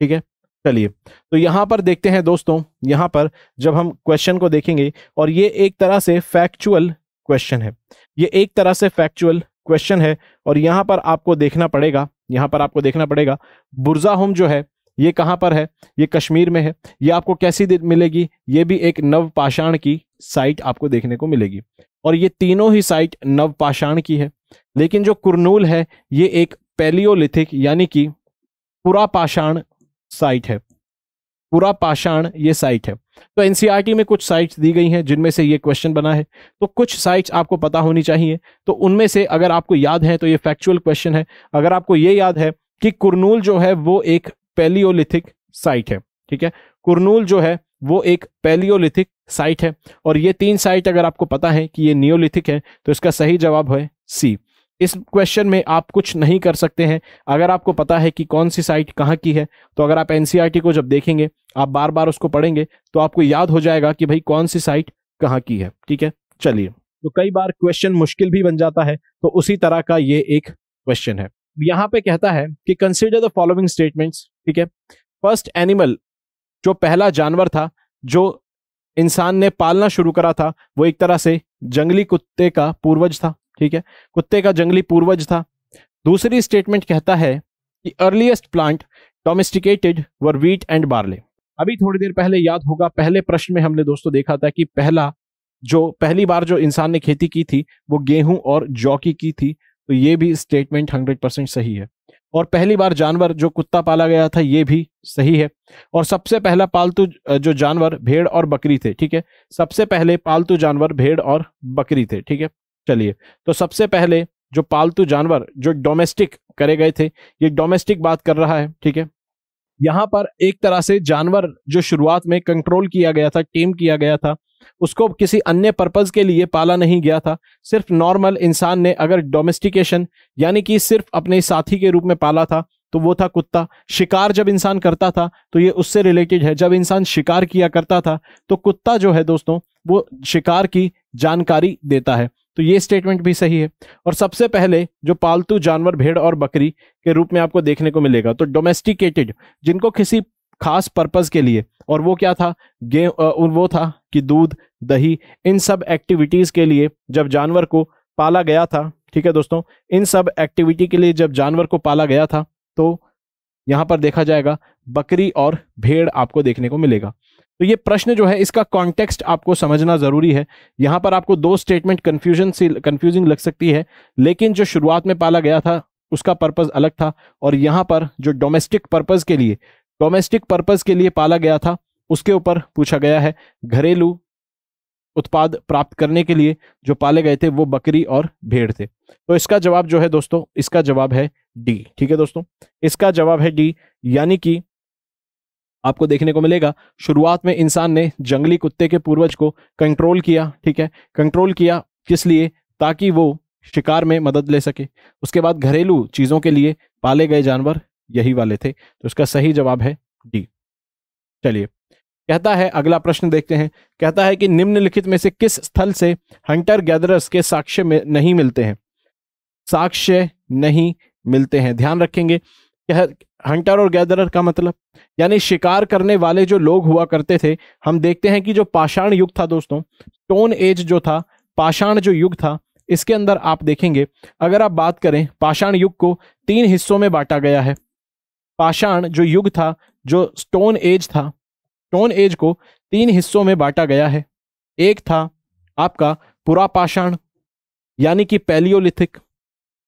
Speaker 1: ठीक है चलिए तो यहाँ पर देखते हैं दोस्तों यहाँ पर जब हम क्वेश्चन को देखेंगे और ये एक तरह से फैक्चुअल क्वेश्चन है ये एक तरह से फैक्चुअल क्वेश्चन है और यहाँ पर आपको देखना पड़ेगा यहाँ पर आपको देखना पड़ेगा बुरजा होम जो है ये कहाँ पर है ये कश्मीर में है ये आपको कैसी मिलेगी ये भी एक नवपाषाण की साइट आपको देखने को मिलेगी और ये तीनों ही साइट नवपाषाण की है लेकिन जो कुरनूल है ये एक पैलियोलिथिक यानी कि पुरापाषाण साइट है पुरापाषाण ये साइट है तो एनसीईआरटी e में कुछ साइट्स दी गई हैं जिनमें से ये क्वेश्चन बना है तो कुछ साइट्स आपको पता होनी चाहिए तो उनमें से अगर आपको याद है तो ये फैक्चुअल क्वेश्चन है अगर आपको ये याद है कि कुरनूल जो है वो एक पेलियोलिथिक साइट है ठीक है कुरनूल जो है वो एक पेलियोलिथिक साइट है और ये तीन साइट अगर आपको पता है कि ये नियोलिथिक है तो इसका सही जवाब है सी इस क्वेश्चन में आप कुछ नहीं कर सकते हैं अगर आपको पता है कि कौन सी साइट कहाँ की है तो अगर आप एन e को जब देखेंगे आप बार बार उसको पढ़ेंगे तो आपको याद हो जाएगा कि भाई कौन सी साइट कहाँ की है ठीक है चलिए तो कई बार क्वेश्चन मुश्किल भी बन जाता है तो उसी तरह का ये एक क्वेश्चन है यहाँ पे कहता है कि कंसिडर द फॉलोइंग स्टेटमेंट्स ठीक है फर्स्ट एनिमल जो पहला जानवर था जो इंसान ने पालना शुरू करा था वो एक तरह से जंगली कुत्ते का पूर्वज था ठीक है कुत्ते का जंगली पूर्वज था दूसरी स्टेटमेंट कहता है कि earliest plant domesticated were wheat and barley अभी थोड़ी देर पहले याद होगा पहले प्रश्न में हमने दोस्तों देखा था कि पहला जो पहली बार जो इंसान ने खेती की थी वो गेहूं और जौ की की थी तो ये भी स्टेटमेंट हंड्रेड परसेंट सही है और पहली बार जानवर जो कुत्ता पाला गया था ये भी सही है और सबसे पहला पालतू जो जानवर भेड़ और बकरी थे ठीक है सबसे पहले पालतू जानवर भेड़ और बकरी थे ठीक है चलिए तो सबसे पहले जो पालतू जानवर जो डोमेस्टिक करे गए थे ये डोमेस्टिक बात कर रहा है ठीक है यहाँ पर एक तरह से जानवर जो शुरुआत में कंट्रोल किया गया था टेम किया गया था उसको किसी अन्य पर्पज के लिए पाला नहीं गया था सिर्फ नॉर्मल इंसान ने अगर डोमेस्टिकेशन यानी कि सिर्फ अपने साथी के रूप में पाला था तो वो था कुत्ता शिकार जब इंसान करता था तो ये उससे रिलेटेड है जब इंसान शिकार किया करता था तो कुत्ता जो है दोस्तों वो शिकार की जानकारी देता है तो ये स्टेटमेंट भी सही है और सबसे पहले जो पालतू जानवर भेड़ और बकरी के रूप में आपको देखने को मिलेगा तो डोमेस्टिकेटेड जिनको किसी खास पर्पज के लिए और वो क्या था गे वो था कि दूध दही इन सब एक्टिविटीज के लिए जब जानवर को पाला गया था ठीक है दोस्तों इन सब एक्टिविटी के लिए जब जानवर को पाला गया था तो यहाँ पर देखा जाएगा बकरी और भेड़ आपको देखने को मिलेगा तो ये प्रश्न जो है इसका कॉन्टेक्स्ट आपको समझना जरूरी है यहाँ पर आपको दो स्टेटमेंट कन्फ्यूजन से कन्फ्यूजिंग लग सकती है लेकिन जो शुरुआत में पाला गया था उसका पर्पज अलग था और यहाँ पर जो डोमेस्टिक पर्पज के लिए डोमेस्टिक पर्पज के लिए पाला गया था उसके ऊपर पूछा गया है घरेलू उत्पाद प्राप्त करने के लिए जो पाले गए थे वो बकरी और भेड़ थे तो इसका जवाब जो है दोस्तों इसका जवाब है डी ठीक है दोस्तों इसका जवाब है डी यानी कि आपको देखने को मिलेगा शुरुआत में इंसान ने जंगली कुत्ते के पूर्वज को कंट्रोल किया ठीक है कंट्रोल किया किस लिए ताकि वो शिकार में मदद ले सके उसके बाद घरेलू चीज़ों के लिए पाले गए जानवर यही वाले थे तो इसका सही जवाब है डी चलिए कहता है अगला प्रश्न देखते हैं कहता है कि निम्नलिखित में से किस स्थल से हंटर गैदरस के साक्ष्य में नहीं मिलते हैं साक्ष्य नहीं मिलते हैं ध्यान रखेंगे कह हंटर और गैदरर का मतलब यानी शिकार करने वाले जो लोग हुआ करते थे हम देखते हैं कि जो पाषाण युग था दोस्तों स्टोन एज जो था पाषाण जो युग था इसके अंदर आप देखेंगे अगर आप बात करें पाषाण युग को तीन हिस्सों में बांटा गया है पाषाण जो युग था जो स्टोन एज था स्टोन एज को तीन हिस्सों में बांटा गया है एक था आपका पुरा पाषाण यानी कि पैलियोलिथिक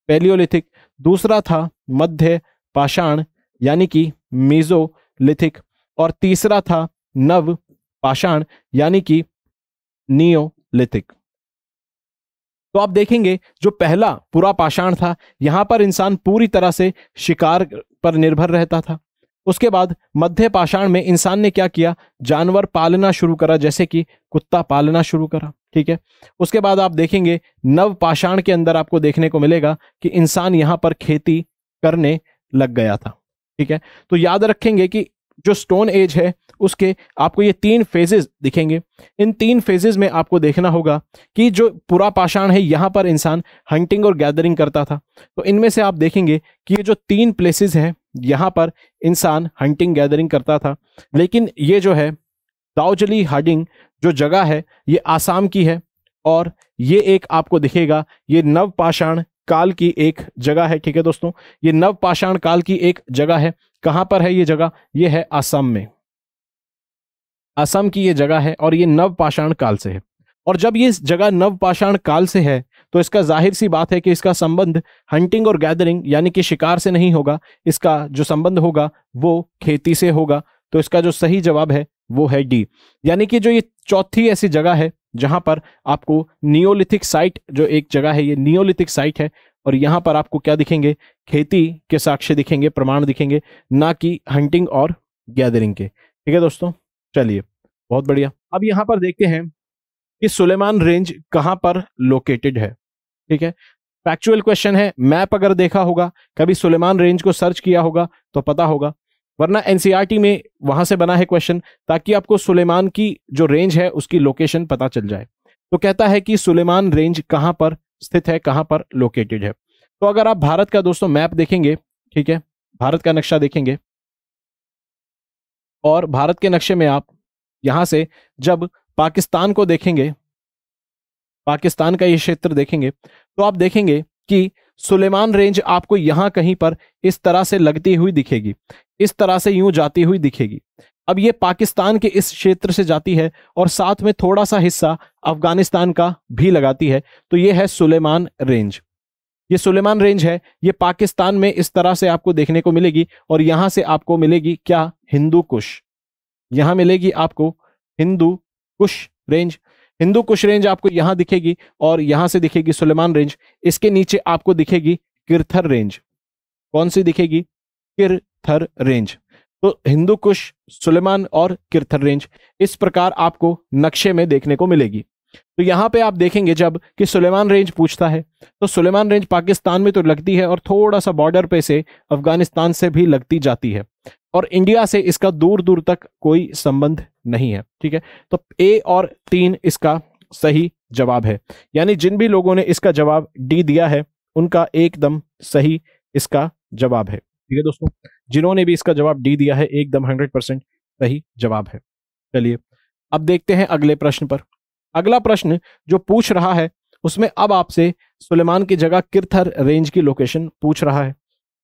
Speaker 1: पैलियोलिथिक दूसरा था मध्य पाषाण यानी कि मीजो लिथिक और तीसरा था नव पाषाण यानी कि नियोलिथिक तो आप देखेंगे जो पहला पूरा पाषाण था यहां पर इंसान पूरी तरह से शिकार पर निर्भर रहता था उसके बाद मध्य पाषाण में इंसान ने क्या किया जानवर पालना शुरू करा जैसे कि कुत्ता पालना शुरू करा ठीक है उसके बाद आप देखेंगे नव पाषाण के अंदर आपको देखने को मिलेगा कि इंसान यहां पर खेती करने लग गया था ठीक है तो याद रखेंगे कि जो स्टोन एज है उसके आपको ये तीन फेजेस दिखेंगे इन तीन फेजेस में आपको देखना होगा कि जो पूरा पाषाण है यहाँ पर इंसान हंटिंग और गैदरिंग करता था तो इनमें से आप देखेंगे कि ये जो तीन प्लेसेस हैं यहाँ पर इंसान हंटिंग गैदरिंग करता था लेकिन ये जो है दाउजली हार्डिंग जो जगह है ये आसाम की है और ये एक आपको दिखेगा ये नव पाषाण काल की एक जगह है ठीक है दोस्तों ये नवपाषाण काल की एक जगह है कहाँ पर है ये जगह ये है असम में असम की ये जगह है और ये नवपाषाण काल से है और जब ये जगह नवपाषाण काल से है तो इसका जाहिर सी बात है कि इसका संबंध हंटिंग और गैदरिंग यानी कि शिकार से नहीं होगा इसका जो संबंध होगा वो खेती से होगा तो इसका जो सही जवाब है वो है डी यानी कि जो ये चौथी ऐसी जगह है जहां पर आपको नियोलिथिक साइट जो एक जगह है ये नियोलिथिक साइट है और यहां पर आपको क्या दिखेंगे खेती के साक्ष्य दिखेंगे प्रमाण दिखेंगे ना कि हंटिंग और गैदरिंग के ठीक है दोस्तों चलिए बहुत बढ़िया अब यहां पर देखते हैं कि सुलेमान रेंज कहां पर लोकेटेड है ठीक है फैक्चुअल क्वेश्चन है मैप अगर देखा होगा कभी सुलेमान रेंज को सर्च किया होगा तो पता होगा वरना एनसीईआरटी e में वहां से बना है क्वेश्चन ताकि आपको सुलेमान की जो रेंज है उसकी लोकेशन पता चल जाए तो कहता है कि सुलेमान रेंज कहाँ पर स्थित है कहाँ पर लोकेटेड है तो अगर आप भारत का दोस्तों मैप देखेंगे ठीक है भारत का नक्शा देखेंगे और भारत के नक्शे में आप यहां से जब पाकिस्तान को देखेंगे पाकिस्तान का ये क्षेत्र देखेंगे तो आप देखेंगे कि सुलेमान रेंज आपको यहां कहीं पर इस तरह से लगती हुई दिखेगी इस तरह से यूं जाती हुई दिखेगी अब ये पाकिस्तान के इस क्षेत्र से जाती है और साथ में थोड़ा सा हिस्सा अफगानिस्तान का भी लगाती है तो ये है सुलेमान रेंज ये सुलेमान रेंज है ये पाकिस्तान में इस तरह से आपको देखने को मिलेगी और यहां से आपको मिलेगी क्या हिंदू कुश यहां मिलेगी आपको हिंदू कुश रेंज हिंदू कुश रेंज आपको यहां दिखेगी और यहां से दिखेगी सुलेमान रेंज इसके नीचे आपको दिखेगी किरथर रेंज कौन सी दिखेगी किरथर रेंज तो हिंदू कुश सुलेमान और किरथर रेंज इस प्रकार आपको नक्शे में देखने को मिलेगी तो यहाँ पे आप देखेंगे जब कि सुलेमान रेंज पूछता है तो सुलेमान रेंज पाकिस्तान में तो लगती है और थोड़ा सा बॉर्डर पे से अफगानिस्तान से भी लगती जाती है और इंडिया से इसका दूर दूर तक कोई संबंध नहीं है ठीक है तो ए और तीन इसका सही जवाब है यानी जिन भी लोगों ने इसका जवाब डी दिया है उनका एकदम सही इसका जवाब है ठीक है दोस्तों जिन्होंने भी इसका जवाब डी दिया है एकदम हंड्रेड परसेंट सही जवाब है चलिए अब देखते हैं अगले प्रश्न पर अगला प्रश्न जो पूछ रहा है उसमें अब आपसे सुलेमान की जगह किरथर रेंज की लोकेशन पूछ रहा है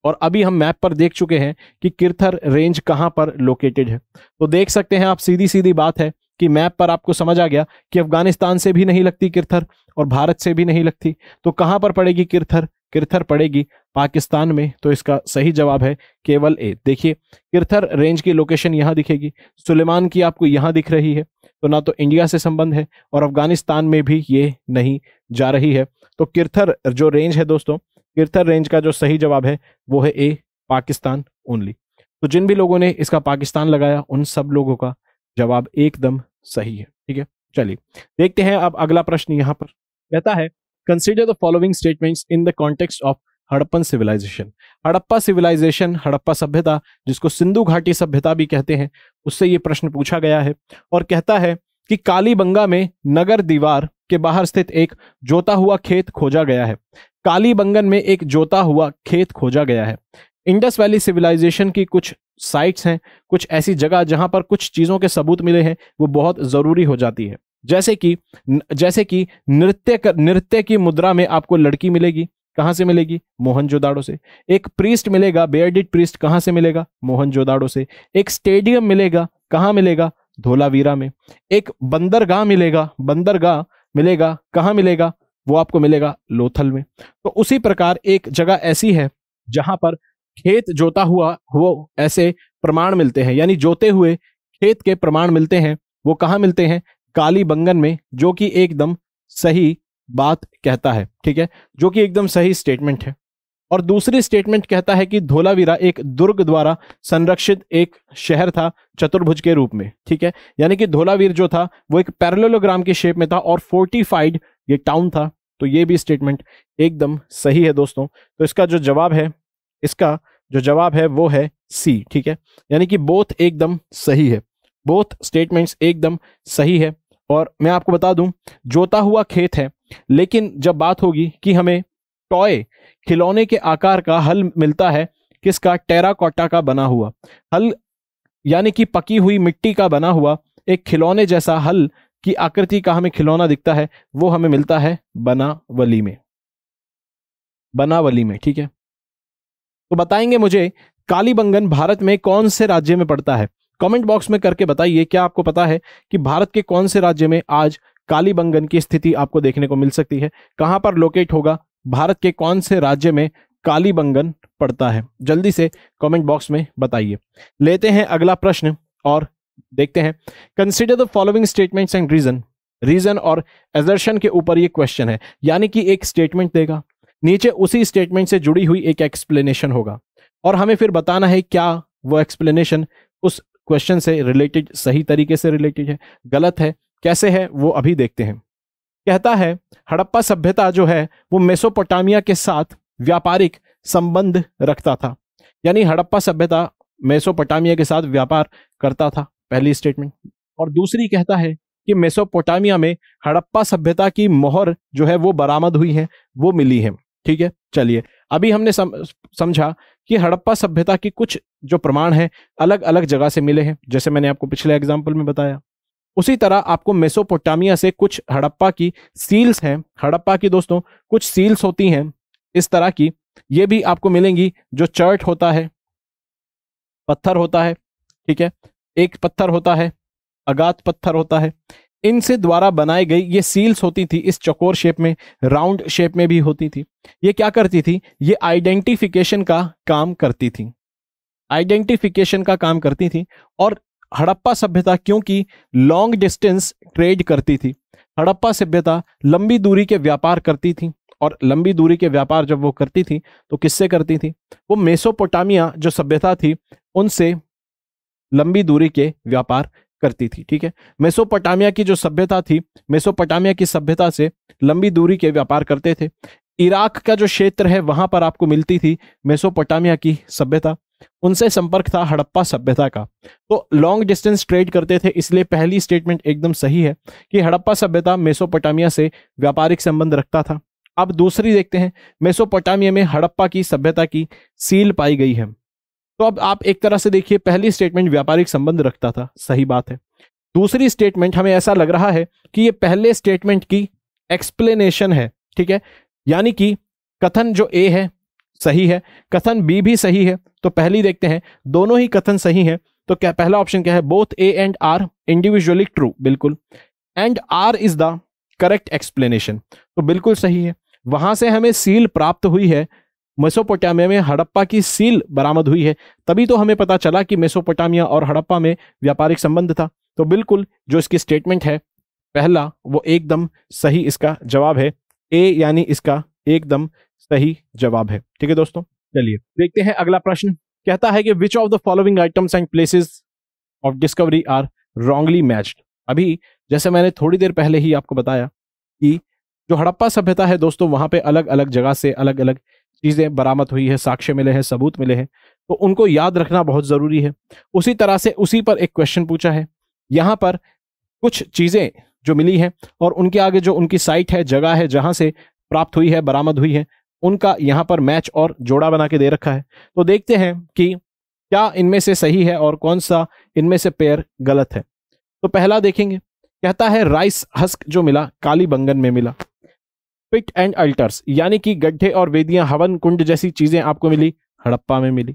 Speaker 1: और अभी हम मैप पर देख चुके हैं कि किरथर रेंज कहाँ पर लोकेटेड है तो देख सकते हैं आप सीधी सीधी बात है कि मैप पर आपको समझ आ गया कि अफगानिस्तान से भी नहीं लगती किरथर और भारत से भी नहीं लगती तो कहाँ पर पड़ेगी किरथर किरथर पड़ेगी पाकिस्तान में तो इसका सही जवाब है केवल ए देखिए किरथर रेंज की लोकेशन यहाँ दिखेगी सुलेमान की आपको यहाँ दिख रही है तो ना तो इंडिया से संबंध है और अफगानिस्तान में भी ये नहीं जा रही है तो किरथर जो रेंज है दोस्तों किरथर रेंज का जो सही जवाब है वो है ए पाकिस्तान ओनली तो जिन भी लोगों ने इसका पाकिस्तान लगाया उन सब लोगों का जवाब एकदम सही है ठीक है चलिए देखते हैं अब अगला प्रश्न यहाँ पर कहता है consider the following statements in the context of Harappan civilisation Harappa civilisation Harappa सभ्यता जिसको सिंधु घाटी सभ्यता भी कहते हैं उससे ये प्रश्न पूछा गया है और कहता है कि कालीबंगा में नगर दीवार के बाहर स्थित एक जोता हुआ खेत खोजा गया है कालीबंगन में एक जोता हुआ खेत खोजा गया है इंडस वैली सिविलाइजेशन की कुछ साइट्स हैं कुछ ऐसी जगह जहां पर कुछ चीज़ों के सबूत मिले हैं वो बहुत ज़रूरी हो जाती है जैसे कि जैसे कि नृत्य नृत्य की मुद्रा में आपको लड़की मिलेगी कहाँ से मिलेगी मोहन जोदाड़ो से एक प्रीस्ट मिलेगा बेयरडिड प्रीस्ट कहाँ से मिलेगा मोहन जोदाड़ो से एक स्टेडियम मिलेगा कहाँ मिलेगा धोलावीरा में एक बंदरगाह मिलेगा बंदरगाह मिलेगा कहाँ मिलेगा वो आपको मिलेगा लोथल में तो उसी प्रकार एक जगह ऐसी है जहां पर खेत जोता हुआ वो ऐसे प्रमाण मिलते हैं यानी जोते हुए खेत के प्रमाण मिलते हैं वो कहाँ मिलते हैं काली बंगन में जो कि एकदम सही बात कहता है ठीक है जो कि एकदम सही स्टेटमेंट है और दूसरी स्टेटमेंट कहता है कि धोलावीरा एक दुर्ग द्वारा संरक्षित एक शहर था चतुर्भुज के रूप में ठीक है यानी कि धोलावीर जो था वो एक पैरलोग्राम के शेप में था और फोर्टिफाइड ये टाउन था तो ये भी स्टेटमेंट एकदम सही है दोस्तों तो इसका जो जवाब है इसका जो जवाब है वो है सी ठीक है यानी कि बोथ एकदम सही है बोथ स्टेटमेंट्स एकदम सही है और मैं आपको बता दूं जोता हुआ खेत है लेकिन जब बात होगी कि हमें टॉय खिलौने के आकार का हल मिलता है किसका टेराकोटा का बना हुआ हल यानी कि पकी हुई मिट्टी का बना हुआ एक खिलौने जैसा हल की आकृति का हमें खिलौना दिखता है वो हमें मिलता है बनावली में बनावली में ठीक है तो बताएंगे मुझे कालीबंगन भारत में कौन से राज्य में पड़ता है कमेंट बॉक्स में करके बताइए क्या आपको पता है कि भारत के कौन से राज्य में आज कालीबंगन की स्थिति आपको देखने को मिल सकती है कहां पर लोकेट होगा भारत के कौन से राज्य में कालीबंगन पड़ता है जल्दी से कमेंट बॉक्स में बताइए लेते हैं अगला प्रश्न और देखते हैं consider the following statements and reason reason और एजर्शन के ऊपर ये क्वेश्चन है यानी कि एक स्टेटमेंट देगा नीचे उसी स्टेटमेंट से जुड़ी हुई एक एक्सप्लेनेशन होगा और हमें फिर बताना है क्या वो एक्सप्लेनेशन उस क्वेश्चन से रिलेटेड सही तरीके से रिलेटेड है गलत है कैसे है वो अभी देखते हैं कहता है हड़प्पा सभ्यता जो है वो मेसोपोटामिया के साथ व्यापारिक संबंध रखता था यानी हड़प्पा सभ्यता मेसोपोटामिया के साथ व्यापार करता था पहली स्टेटमेंट और दूसरी कहता है कि मेसोपोटामिया में हड़प्पा सभ्यता की मोहर जो है वो बरामद हुई है वो मिली है ठीक है चलिए अभी हमने सम, समझा कि हड़प्पा सभ्यता की कुछ जो प्रमाण है अलग अलग जगह से मिले हैं जैसे मैंने आपको पिछले एग्जाम्पल में बताया उसी तरह आपको मेसोपोटामिया से कुछ हड़प्पा की सील्स हैं हड़प्पा की दोस्तों कुछ सील्स होती हैं इस तरह की ये भी आपको मिलेंगी जो चर्ट होता है पत्थर होता है ठीक है एक पत्थर होता है अगात पत्थर होता है इनसे द्वारा बनाई गई ये सील्स होती थी इस चकोर शेप में राउंड शेप में भी होती थी ये क्या करती थी ये आइडेंटिफिकेशन का काम करती थी आइडेंटिफिकेशन का काम करती थी और हड़प्पा सभ्यता क्योंकि लॉन्ग डिस्टेंस ट्रेड करती थी हड़प्पा सभ्यता लंबी दूरी के व्यापार करती थी और लंबी दूरी के व्यापार जब वो करती थी तो किससे करती थी वो मेसोपोटामिया जो सभ्यता थी उनसे लंबी दूरी के व्यापार करती थी ठीक है मेसोपोटामिया की जो सभ्यता थी मेसोपोटामिया की सभ्यता से लंबी दूरी के व्यापार करते थे इराक का जो क्षेत्र है वहां पर आपको मिलती थी मेसोपोटामिया की सभ्यता उनसे संपर्क था हड़प्पा सभ्यता का तो लॉन्ग डिस्टेंस ट्रेड करते थे इसलिए पहली स्टेटमेंट एकदम सही है कि हड़प्पा सभ्यता मेसोपोटामिया से व्यापारिक संबंध रखता था अब दूसरी देखते हैं मेसोपोटामिया में हड़प्पा की सभ्यता की सील पाई गई है तो अब आप एक तरह से देखिए पहली स्टेटमेंट व्यापारिक संबंध रखता था सही बात है दूसरी स्टेटमेंट हमें ऐसा लग रहा है कि ये पहले स्टेटमेंट की एक्सप्लेनेशन है ठीक है यानी कि कथन जो ए है सही है कथन बी भी सही है तो पहली देखते हैं दोनों ही कथन सही है तो क्या पहला ऑप्शन क्या है both A and R individually true बिल्कुल and R is the correct explanation तो बिल्कुल सही है वहां से हमें सील प्राप्त हुई है मेसोपोटामिया में हड़प्पा की सील बरामद हुई है तभी तो हमें पता चला कि मेसोपोटामिया और हड़प्पा में व्यापारिक संबंध था तो बिल्कुल जो इसकी स्टेटमेंट है पहला वो एकदम सही इसका जवाब है ए यानी इसका एकदम सही जवाब है ठीक है दोस्तों चलिए देखते हैं अगला प्रश्न कहता है कि which of the following items and places of discovery are wrongly matched अभी जैसे मैंने थोड़ी देर पहले ही आपको बताया कि जो हड़प्पा सभ्यता है दोस्तों वहां पे अलग अलग जगह से अलग अलग चीज़ें बरामद हुई है साक्ष्य मिले हैं सबूत मिले हैं तो उनको याद रखना बहुत ज़रूरी है उसी तरह से उसी पर एक क्वेश्चन पूछा है यहाँ पर कुछ चीज़ें जो मिली हैं और उनके आगे जो उनकी साइट है जगह है जहाँ से प्राप्त हुई है बरामद हुई है उनका यहाँ पर मैच और जोड़ा बना के दे रखा है तो देखते हैं कि क्या इनमें से सही है और कौन सा इनमें से पेयर गलत है तो पहला देखेंगे कहता है राइस हस्क जो मिला काली बंगन में मिला पिट एंड अल्टर्स यानी कि गड्ढे और वेदियां हवन कुंड जैसी चीजें आपको मिली हड़प्पा में मिली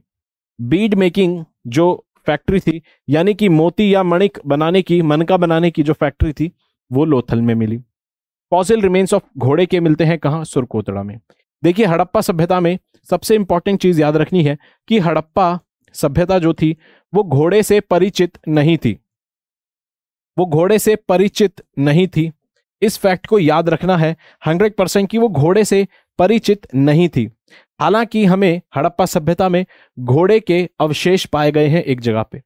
Speaker 1: बीड मेकिंग जो फैक्ट्री थी यानी कि मोती या मणिक बनाने की मनका बनाने की जो फैक्ट्री थी वो लोथल में मिली फॉसिल रिमेन्स ऑफ घोड़े के मिलते हैं कहाँ सुरकोतड़ा में देखिए हड़प्पा सभ्यता में सबसे इंपॉर्टेंट चीज याद रखनी है कि हड़प्पा सभ्यता जो थी वो घोड़े से परिचित नहीं थी वो घोड़े से परिचित नहीं थी इस फैक्ट को याद रखना है हंड्रेड परसेंट कि वो घोड़े से परिचित नहीं थी हालांकि हमें हड़प्पा सभ्यता में घोड़े के अवशेष पाए गए हैं एक जगह पे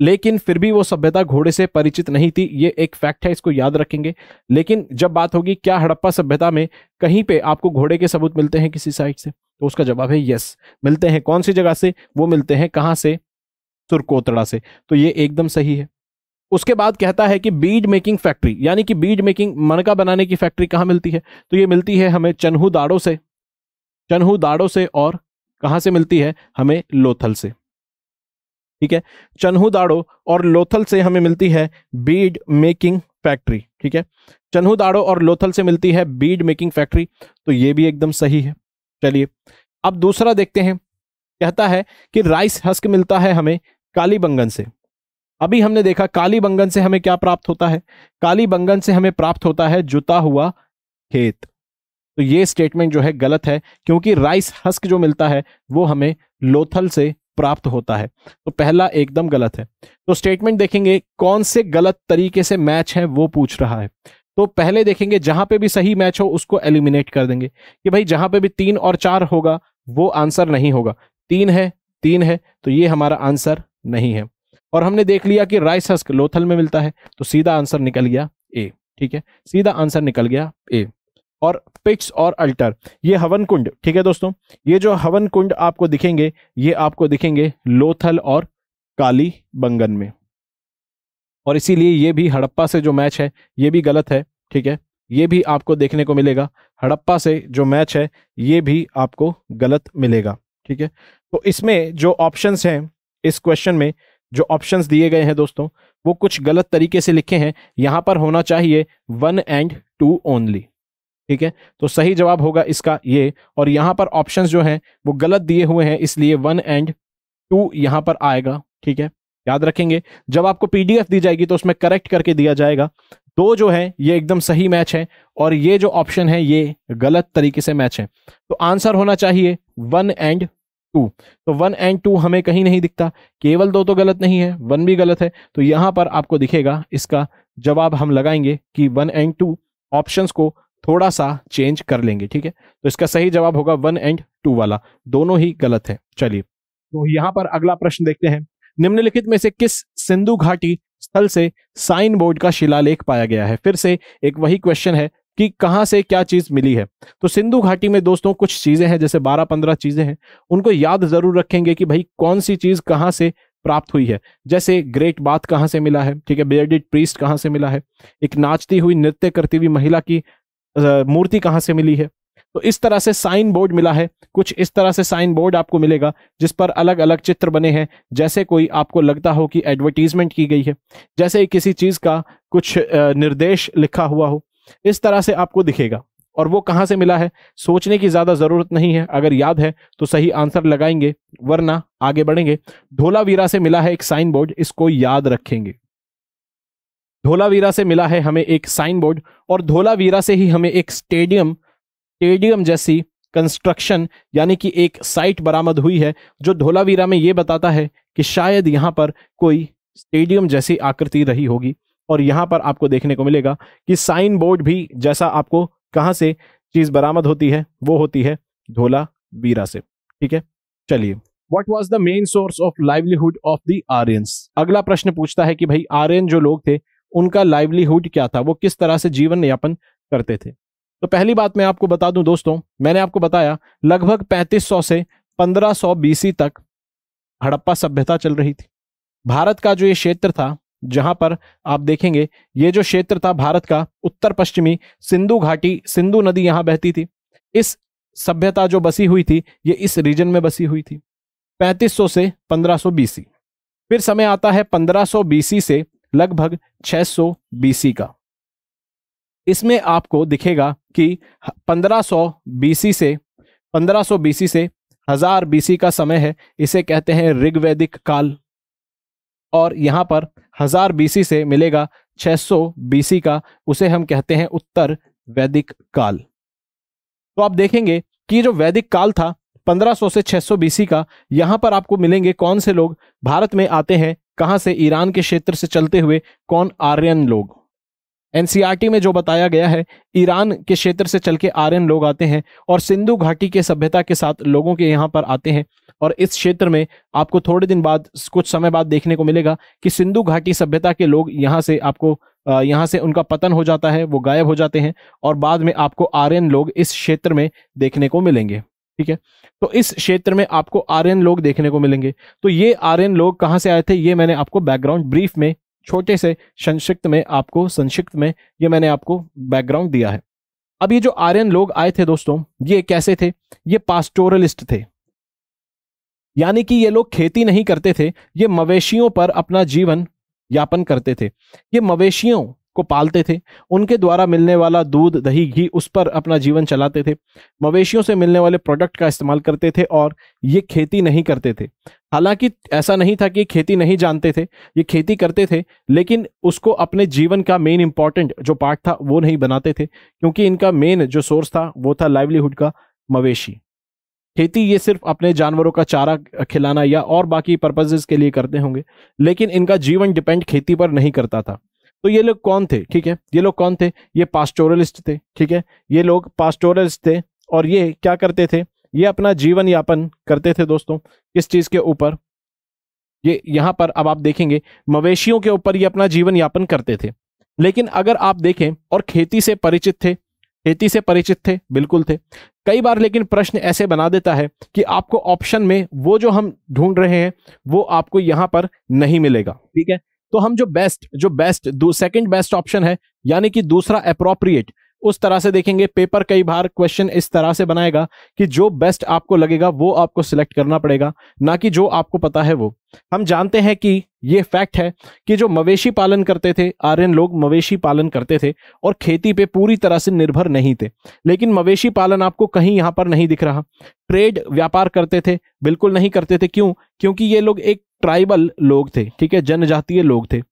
Speaker 1: लेकिन फिर भी वो सभ्यता घोड़े से परिचित नहीं थी ये एक फैक्ट है इसको याद रखेंगे लेकिन जब बात होगी क्या हड़प्पा सभ्यता में कहीं पे आपको घोड़े के सबूत मिलते हैं किसी साइड से तो उसका जवाब है यस मिलते हैं कौन सी जगह से वो मिलते हैं कहाँ से सुरकोतड़ा से तो ये एकदम सही है उसके बाद कहता है कि बीज मेकिंग फैक्ट्री यानी कि बीज मेकिंग मनका बनाने की फैक्ट्री कहाँ मिलती है तो ये मिलती है हमें चन्हू दाड़ों से चन्हू दाड़ों से और कहाँ से मिलती है हमें लोथल से ठीक है चन्हू दाड़ो और लोथल से हमें मिलती है बीड मेकिंग फैक्ट्री ठीक है चन्हू दाड़ो और लोथल से मिलती है बीड मेकिंग फैक्ट्री तो ये भी एकदम सही है चलिए अब दूसरा देखते हैं कहता है कि राइस हस्क मिलता है हमें कालीबंगन से अभी हमने देखा काली बंगन से हमें क्या प्राप्त होता है काली बंगन से हमें प्राप्त होता है जुता हुआ खेत तो ये स्टेटमेंट जो है गलत है क्योंकि राइस हस्क जो मिलता है वो हमें लोथल से प्राप्त होता है तो पहला एकदम गलत है तो स्टेटमेंट देखेंगे कौन से गलत तरीके से मैच है वो पूछ रहा है तो पहले देखेंगे जहां पे भी सही मैच हो उसको एलिमिनेट कर देंगे कि भाई जहां पे भी तीन और चार होगा वो आंसर नहीं होगा तीन है तीन है तो ये हमारा आंसर नहीं है और हमने देख लिया कि राइस हस्क लोथल में मिलता है तो सीधा आंसर निकल गया ए ठीक है सीधा आंसर निकल गया ए और पिक्स और अल्टर ये हवन कुंड ठीक है दोस्तों ये जो हवन कुंड आपको दिखेंगे ये आपको दिखेंगे लोथल और काली बंगन में और इसीलिए ये भी हड़प्पा से जो मैच है ये भी गलत है ठीक है ये भी आपको देखने को मिलेगा हड़प्पा से जो मैच है ये भी आपको गलत मिलेगा ठीक है तो इसमें जो ऑप्शंस हैं इस क्वेश्चन में जो ऑप्शंस दिए गए हैं दोस्तों वो कुछ गलत तरीके से लिखे हैं यहाँ पर होना चाहिए वन एंड टू ओनली ठीक है तो सही जवाब होगा इसका ये और यहाँ पर ऑप्शन जो हैं वो गलत दिए हुए हैं इसलिए वन एंड टू यहाँ पर आएगा ठीक है याद रखेंगे जब आपको पीडीएफ दी जाएगी तो उसमें करेक्ट करके दिया जाएगा दो जो है ये एकदम सही मैच है और ये जो ऑप्शन है ये गलत तरीके से मैच है तो आंसर होना चाहिए वन एंड टू तो वन एंड टू हमें कहीं नहीं दिखता केवल दो तो गलत नहीं है वन भी गलत है तो यहाँ पर आपको दिखेगा इसका जवाब हम लगाएंगे कि वन एंड टू ऑप्शन को थोड़ा सा चेंज कर लेंगे ठीक है तो इसका सही जवाब होगा वन एंड टू वाला दोनों ही गलत है चलिए तो यहाँ पर अगला प्रश्न देखते हैं निम्नलिखित में से किस सिंधु घाटी स्थल से साइन बोर्ड का शिलालेख पाया गया है फिर से एक वही क्वेश्चन है कि कहाँ से क्या चीज़ मिली है तो सिंधु घाटी में दोस्तों कुछ चीज़ें हैं जैसे बारह पंद्रह चीज़ें हैं उनको याद ज़रूर रखेंगे कि भाई कौन सी चीज़ कहाँ से प्राप्त हुई है जैसे ग्रेट बात कहाँ से मिला है ठीक है बियर्डेड प्रीस्ट कहाँ से मिला है एक नाचती हुई नृत्य करती हुई महिला की मूर्ति कहाँ से मिली है तो इस तरह से साइन बोर्ड मिला है कुछ इस तरह से साइन बोर्ड आपको मिलेगा जिस पर अलग अलग चित्र बने हैं जैसे कोई आपको लगता हो कि एडवर्टीजमेंट की गई है जैसे किसी चीज़ का कुछ निर्देश लिखा हुआ हो इस तरह से आपको दिखेगा और वो कहाँ से मिला है सोचने की ज्यादा जरूरत नहीं है अगर याद है तो सही आंसर लगाएंगे वरना आगे बढ़ेंगे धोलावीरा से मिला है एक साइन बोर्ड इसको याद रखेंगे धोलावीरा से मिला है हमें एक साइन बोर्ड और धोलावीरा से ही हमें एक स्टेडियम स्टेडियम जैसी कंस्ट्रक्शन यानी कि एक साइट बरामद हुई है जो धोलावीरा में ये बताता है कि शायद यहाँ पर कोई स्टेडियम जैसी आकृति रही होगी और यहाँ पर आपको देखने को मिलेगा कि साइन बोर्ड भी जैसा आपको कहाँ से चीज़ बरामद होती है वो होती है धोला वीरा से ठीक है चलिए what was the main source of livelihood of the Aryans अगला प्रश्न पूछता है कि भाई आर्यन जो लोग थे उनका लाइवलीहुड क्या था वो किस तरह से जीवन यापन करते थे तो पहली बात मैं आपको बता दूं दोस्तों मैंने आपको बताया लगभग 3500 से 1500 बीसी तक हड़प्पा सभ्यता चल रही थी भारत का जो ये क्षेत्र था जहां पर आप देखेंगे ये जो क्षेत्र था भारत का उत्तर पश्चिमी सिंधु घाटी सिंधु नदी यहां बहती थी इस सभ्यता जो बसी हुई थी ये इस रीजन में बसी हुई थी 3500 से 1500 बीसी फिर समय आता है 1500 बीसी से लगभग 600 बीसी का इसमें आपको दिखेगा कि 1500 बीसी से 1500 बीसी से हजार बीसी का समय है इसे कहते हैं ऋग्वैदिक काल और यहां पर हजार बीसी से मिलेगा 600 बीसी का उसे हम कहते हैं उत्तर वैदिक काल तो आप देखेंगे कि जो वैदिक काल था 1500 से 600 बीसी का यहाँ पर आपको मिलेंगे कौन से लोग भारत में आते हैं कहाँ से ईरान के क्षेत्र से चलते हुए कौन आर्यन लोग एनसीआरटी में जो बताया गया है ईरान के क्षेत्र से चल के आर्यन लोग आते हैं और सिंधु घाटी के सभ्यता के साथ लोगों के यहाँ पर आते हैं और इस क्षेत्र में आपको थोड़े दिन बाद कुछ समय बाद देखने को मिलेगा कि सिंधु घाटी सभ्यता के लोग यहाँ से आपको यहाँ से उनका पतन हो जाता है वो गायब हो जाते हैं और बाद में आपको आर्यन लोग इस क्षेत्र में देखने को मिलेंगे ठीक है तो इस क्षेत्र में आपको आर्यन लोग देखने को मिलेंगे तो ये आर्यन लोग कहाँ से आए थे ये मैंने आपको बैकग्राउंड ब्रीफ में छोटे से संक्षिप्त में आपको संक्षिप्त में ये मैंने आपको बैकग्राउंड दिया है अब ये जो आर्यन लोग आए थे दोस्तों ये कैसे थे ये पास्टोरलिस्ट थे यानी कि ये लोग खेती नहीं करते थे ये मवेशियों पर अपना जीवन यापन करते थे ये मवेशियों को पालते थे उनके द्वारा मिलने वाला दूध दही घी उस पर अपना जीवन चलाते थे मवेशियों से मिलने वाले प्रोडक्ट का इस्तेमाल करते थे और ये खेती नहीं करते थे हालांकि ऐसा नहीं था कि खेती नहीं जानते थे ये खेती करते थे लेकिन उसको अपने जीवन का मेन इंपॉर्टेंट जो पार्ट था वो नहीं बनाते थे क्योंकि इनका मेन जो सोर्स था वो था लाइवलीहुड का मवेशी खेती ये सिर्फ अपने जानवरों का चारा खिलाना या और बाकी पर्पजेज के लिए करते होंगे लेकिन इनका जीवन डिपेंड खेती पर नहीं करता था तो ये लोग कौन थे ठीक है ये लोग कौन थे ये पास्टोरलिस्ट थे ठीक है ये लोग पास्टोरलिस्ट थे और ये क्या करते थे ये अपना जीवन यापन करते थे दोस्तों किस चीज़ के ऊपर ये यहाँ पर अब आप देखेंगे मवेशियों के ऊपर ये अपना जीवन यापन करते थे लेकिन अगर आप देखें और खेती से परिचित थे खेती से परिचित थे बिल्कुल थे कई बार लेकिन प्रश्न ऐसे बना देता है कि आपको ऑप्शन में वो जो हम ढूंढ रहे हैं वो आपको यहाँ पर नहीं मिलेगा ठीक है तो हम जो बेस्ट जो बेस्ट सेकंड बेस्ट ऑप्शन है यानी कि दूसरा अप्रोप्रिएट उस तरह से देखेंगे पेपर कई बार क्वेश्चन इस तरह से बनाएगा कि जो बेस्ट आपको लगेगा वो आपको सिलेक्ट करना पड़ेगा ना कि जो आपको पता है वो हम जानते हैं कि ये फैक्ट है कि जो मवेशी पालन करते थे आर्यन लोग मवेशी पालन करते थे और खेती पे पूरी तरह से निर्भर नहीं थे लेकिन मवेशी पालन आपको कहीं यहाँ पर नहीं दिख रहा ट्रेड व्यापार करते थे बिल्कुल नहीं करते थे क्यों क्योंकि ये लोग एक ट्राइबल लोग थे ठीक है जनजातीय लोग थे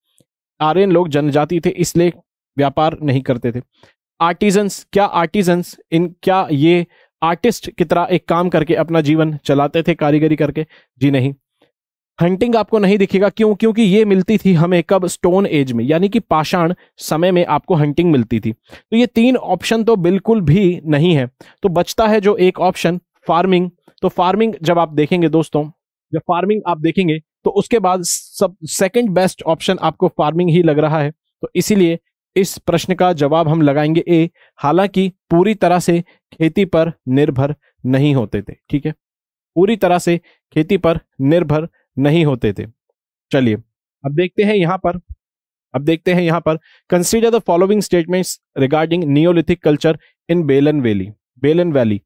Speaker 1: आर्यन लोग जनजाति थे इसलिए व्यापार नहीं करते थे आर्टिजन्स क्या आर्टिजन्स इन क्या ये आर्टिस्ट की तरह एक काम करके अपना जीवन चलाते थे कारीगरी करके जी नहीं हंटिंग आपको नहीं दिखेगा क्यों क्योंकि ये मिलती थी हमें कब स्टोन एज में यानी कि पाषाण समय में आपको हंटिंग मिलती थी तो ये तीन ऑप्शन तो बिल्कुल भी नहीं है तो बचता है जो एक ऑप्शन फार्मिंग तो फार्मिंग जब आप देखेंगे दोस्तों जब फार्मिंग आप देखेंगे तो उसके बाद सब सेकेंड बेस्ट ऑप्शन आपको फार्मिंग ही लग रहा है तो इसीलिए इस प्रश्न का जवाब हम लगाएंगे ए हालांकि पूरी तरह से खेती पर निर्भर नहीं होते थे ठीक है पूरी तरह से खेती पर निर्भर नहीं होते थे चलिए अब देखते हैं यहां पर अब देखते हैं यहां पर consider the following statements regarding neolithic culture in Belan valley बेलन वैली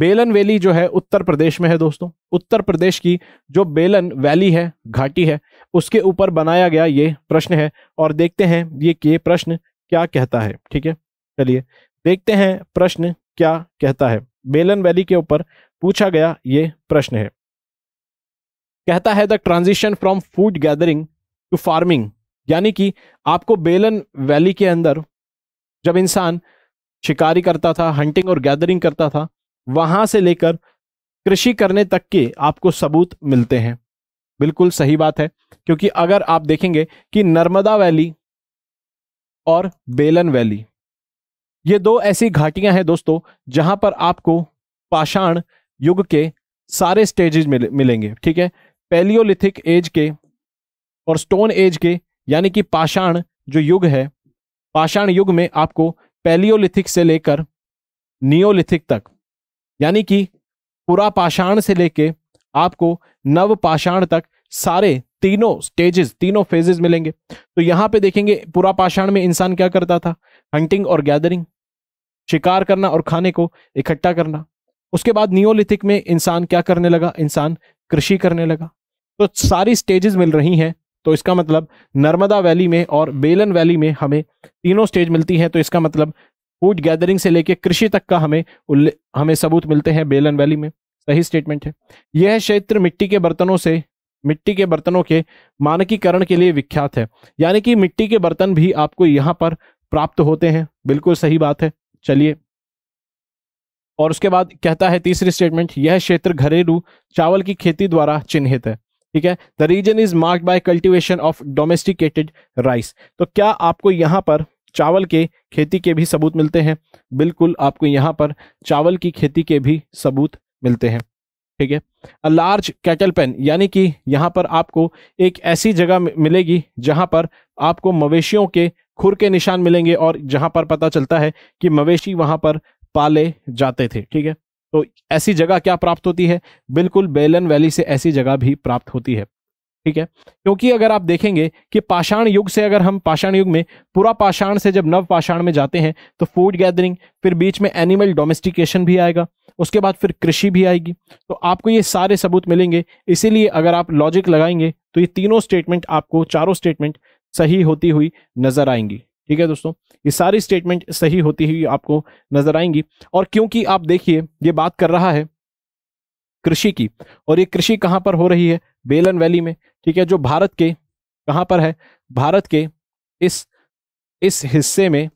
Speaker 1: बेलन वैली जो है उत्तर प्रदेश में है दोस्तों उत्तर प्रदेश की जो बेलन वैली है घाटी है उसके ऊपर बनाया गया ये प्रश्न है और देखते हैं ये ये प्रश्न क्या कहता है ठीक है चलिए देखते हैं प्रश्न क्या कहता है बेलन वैली के ऊपर पूछा गया ये प्रश्न है कहता है the transition from food gathering to farming यानी कि आपको बेलन वैली के अंदर जब इंसान शिकारी करता था हंटिंग और गैदरिंग करता था वहां से लेकर कृषि करने तक के आपको सबूत मिलते हैं बिल्कुल सही बात है क्योंकि अगर आप देखेंगे कि नर्मदा वैली और बेलन वैली ये दो ऐसी घाटियां हैं दोस्तों जहां पर आपको पाषाण युग के सारे स्टेजेस मिल, मिलेंगे ठीक है पैलियोलिथिक एज के और स्टोन एज के यानी कि पाषाण जो युग है पाषाण युग में आपको पैलियोलिथिक से लेकर नियोलिथिक तक यानी कि पूरा पाषाण से लेके आपको नव पाषाण तक सारे तीनों स्टेजेस तीनों फेजेस मिलेंगे तो यहाँ पे देखेंगे पूरा पाषाण में इंसान क्या करता था हंटिंग और गैदरिंग शिकार करना और खाने को इकट्ठा करना उसके बाद नियोलिथिक में इंसान क्या करने लगा इंसान कृषि करने लगा तो सारी स्टेजेस मिल रही हैं तो इसका मतलब नर्मदा वैली में और बेलन वैली में हमें तीनों स्टेज मिलती हैं तो इसका मतलब फूड गैदरिंग से लेके कृषि तक का हमें हमें सबूत मिलते हैं बेलन वैली में सही स्टेटमेंट है यह क्षेत्र मिट्टी के बर्तनों से मिट्टी के बर्तनों के मानकीकरण के लिए विख्यात है यानी कि मिट्टी के बर्तन भी आपको यहाँ पर प्राप्त होते हैं बिल्कुल सही बात है चलिए और उसके बाद कहता है तीसरी स्टेटमेंट यह क्षेत्र घरेलू चावल की खेती द्वारा चिन्हित है ठीक है the region is marked by cultivation of domesticated rice तो क्या आपको यहाँ पर चावल के खेती के भी सबूत मिलते हैं बिल्कुल आपको यहाँ पर चावल की खेती के भी सबूत मिलते हैं ठीक है अ लार्ज कैटल पेन यानी कि यहाँ पर आपको एक ऐसी जगह मिलेगी जहाँ पर आपको मवेशियों के खुर के निशान मिलेंगे और जहाँ पर पता चलता है कि मवेशी वहाँ पर पाले जाते थे ठीक है तो ऐसी जगह क्या प्राप्त होती है बिल्कुल बेलन वैली से ऐसी जगह भी प्राप्त होती है ठीक है क्योंकि अगर आप देखेंगे कि पाषाण युग से अगर हम पाषाण युग में पूरा पाषाण से जब नव पाषाण में जाते हैं तो फूड गैदरिंग फिर बीच में एनिमल डोमेस्टिकेशन भी आएगा उसके बाद फिर कृषि भी आएगी तो आपको ये सारे सबूत मिलेंगे इसीलिए अगर आप लॉजिक लगाएंगे तो ये तीनों स्टेटमेंट आपको चारों स्टेटमेंट सही होती हुई नजर आएंगी ठीक है दोस्तों ये सारी स्टेटमेंट सही होती हुई आपको नजर आएंगी और क्योंकि आप देखिए ये बात कर रहा है कृषि की और ये कृषि कहाँ पर हो रही है बेलन वैली में ठीक है जो भारत के कहाँ पर है भारत के इस इस हिस्से में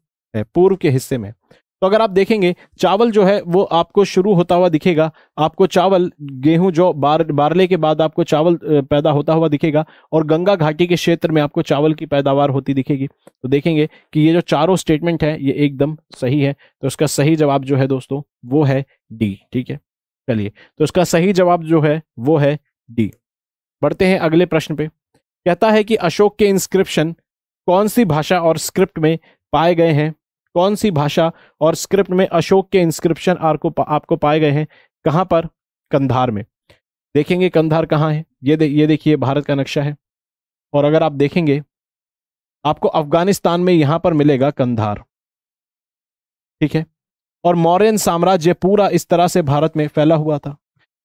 Speaker 1: पूर्व के हिस्से में तो अगर आप देखेंगे चावल जो है वो आपको शुरू होता हुआ दिखेगा आपको चावल गेहूं जो बार बारले के बाद आपको चावल पैदा होता हुआ दिखेगा और गंगा घाटी के क्षेत्र में आपको चावल की पैदावार होती दिखेगी तो देखेंगे कि ये जो चारों स्टेटमेंट है ये एकदम सही है तो इसका सही जवाब जो है दोस्तों वो है डी ठीक है चलिए तो इसका सही जवाब जो है वो है डी बढ़ते हैं अगले प्रश्न पे कहता है कि अशोक के इंस्क्रिप्शन कौन सी भाषा और स्क्रिप्ट में पाए गए हैं कौन सी भाषा और स्क्रिप्ट में अशोक के इंस्क्रिप्शन आपको आपको पाए गए हैं कहाँ पर कंधार में देखेंगे कंधार कहाँ है ये दे, ये देखिए भारत का नक्शा है और अगर आप देखेंगे आपको अफगानिस्तान में यहाँ पर मिलेगा कंधार ठीक है और मौर्यन साम्राज्य पूरा इस तरह से भारत में फैला हुआ था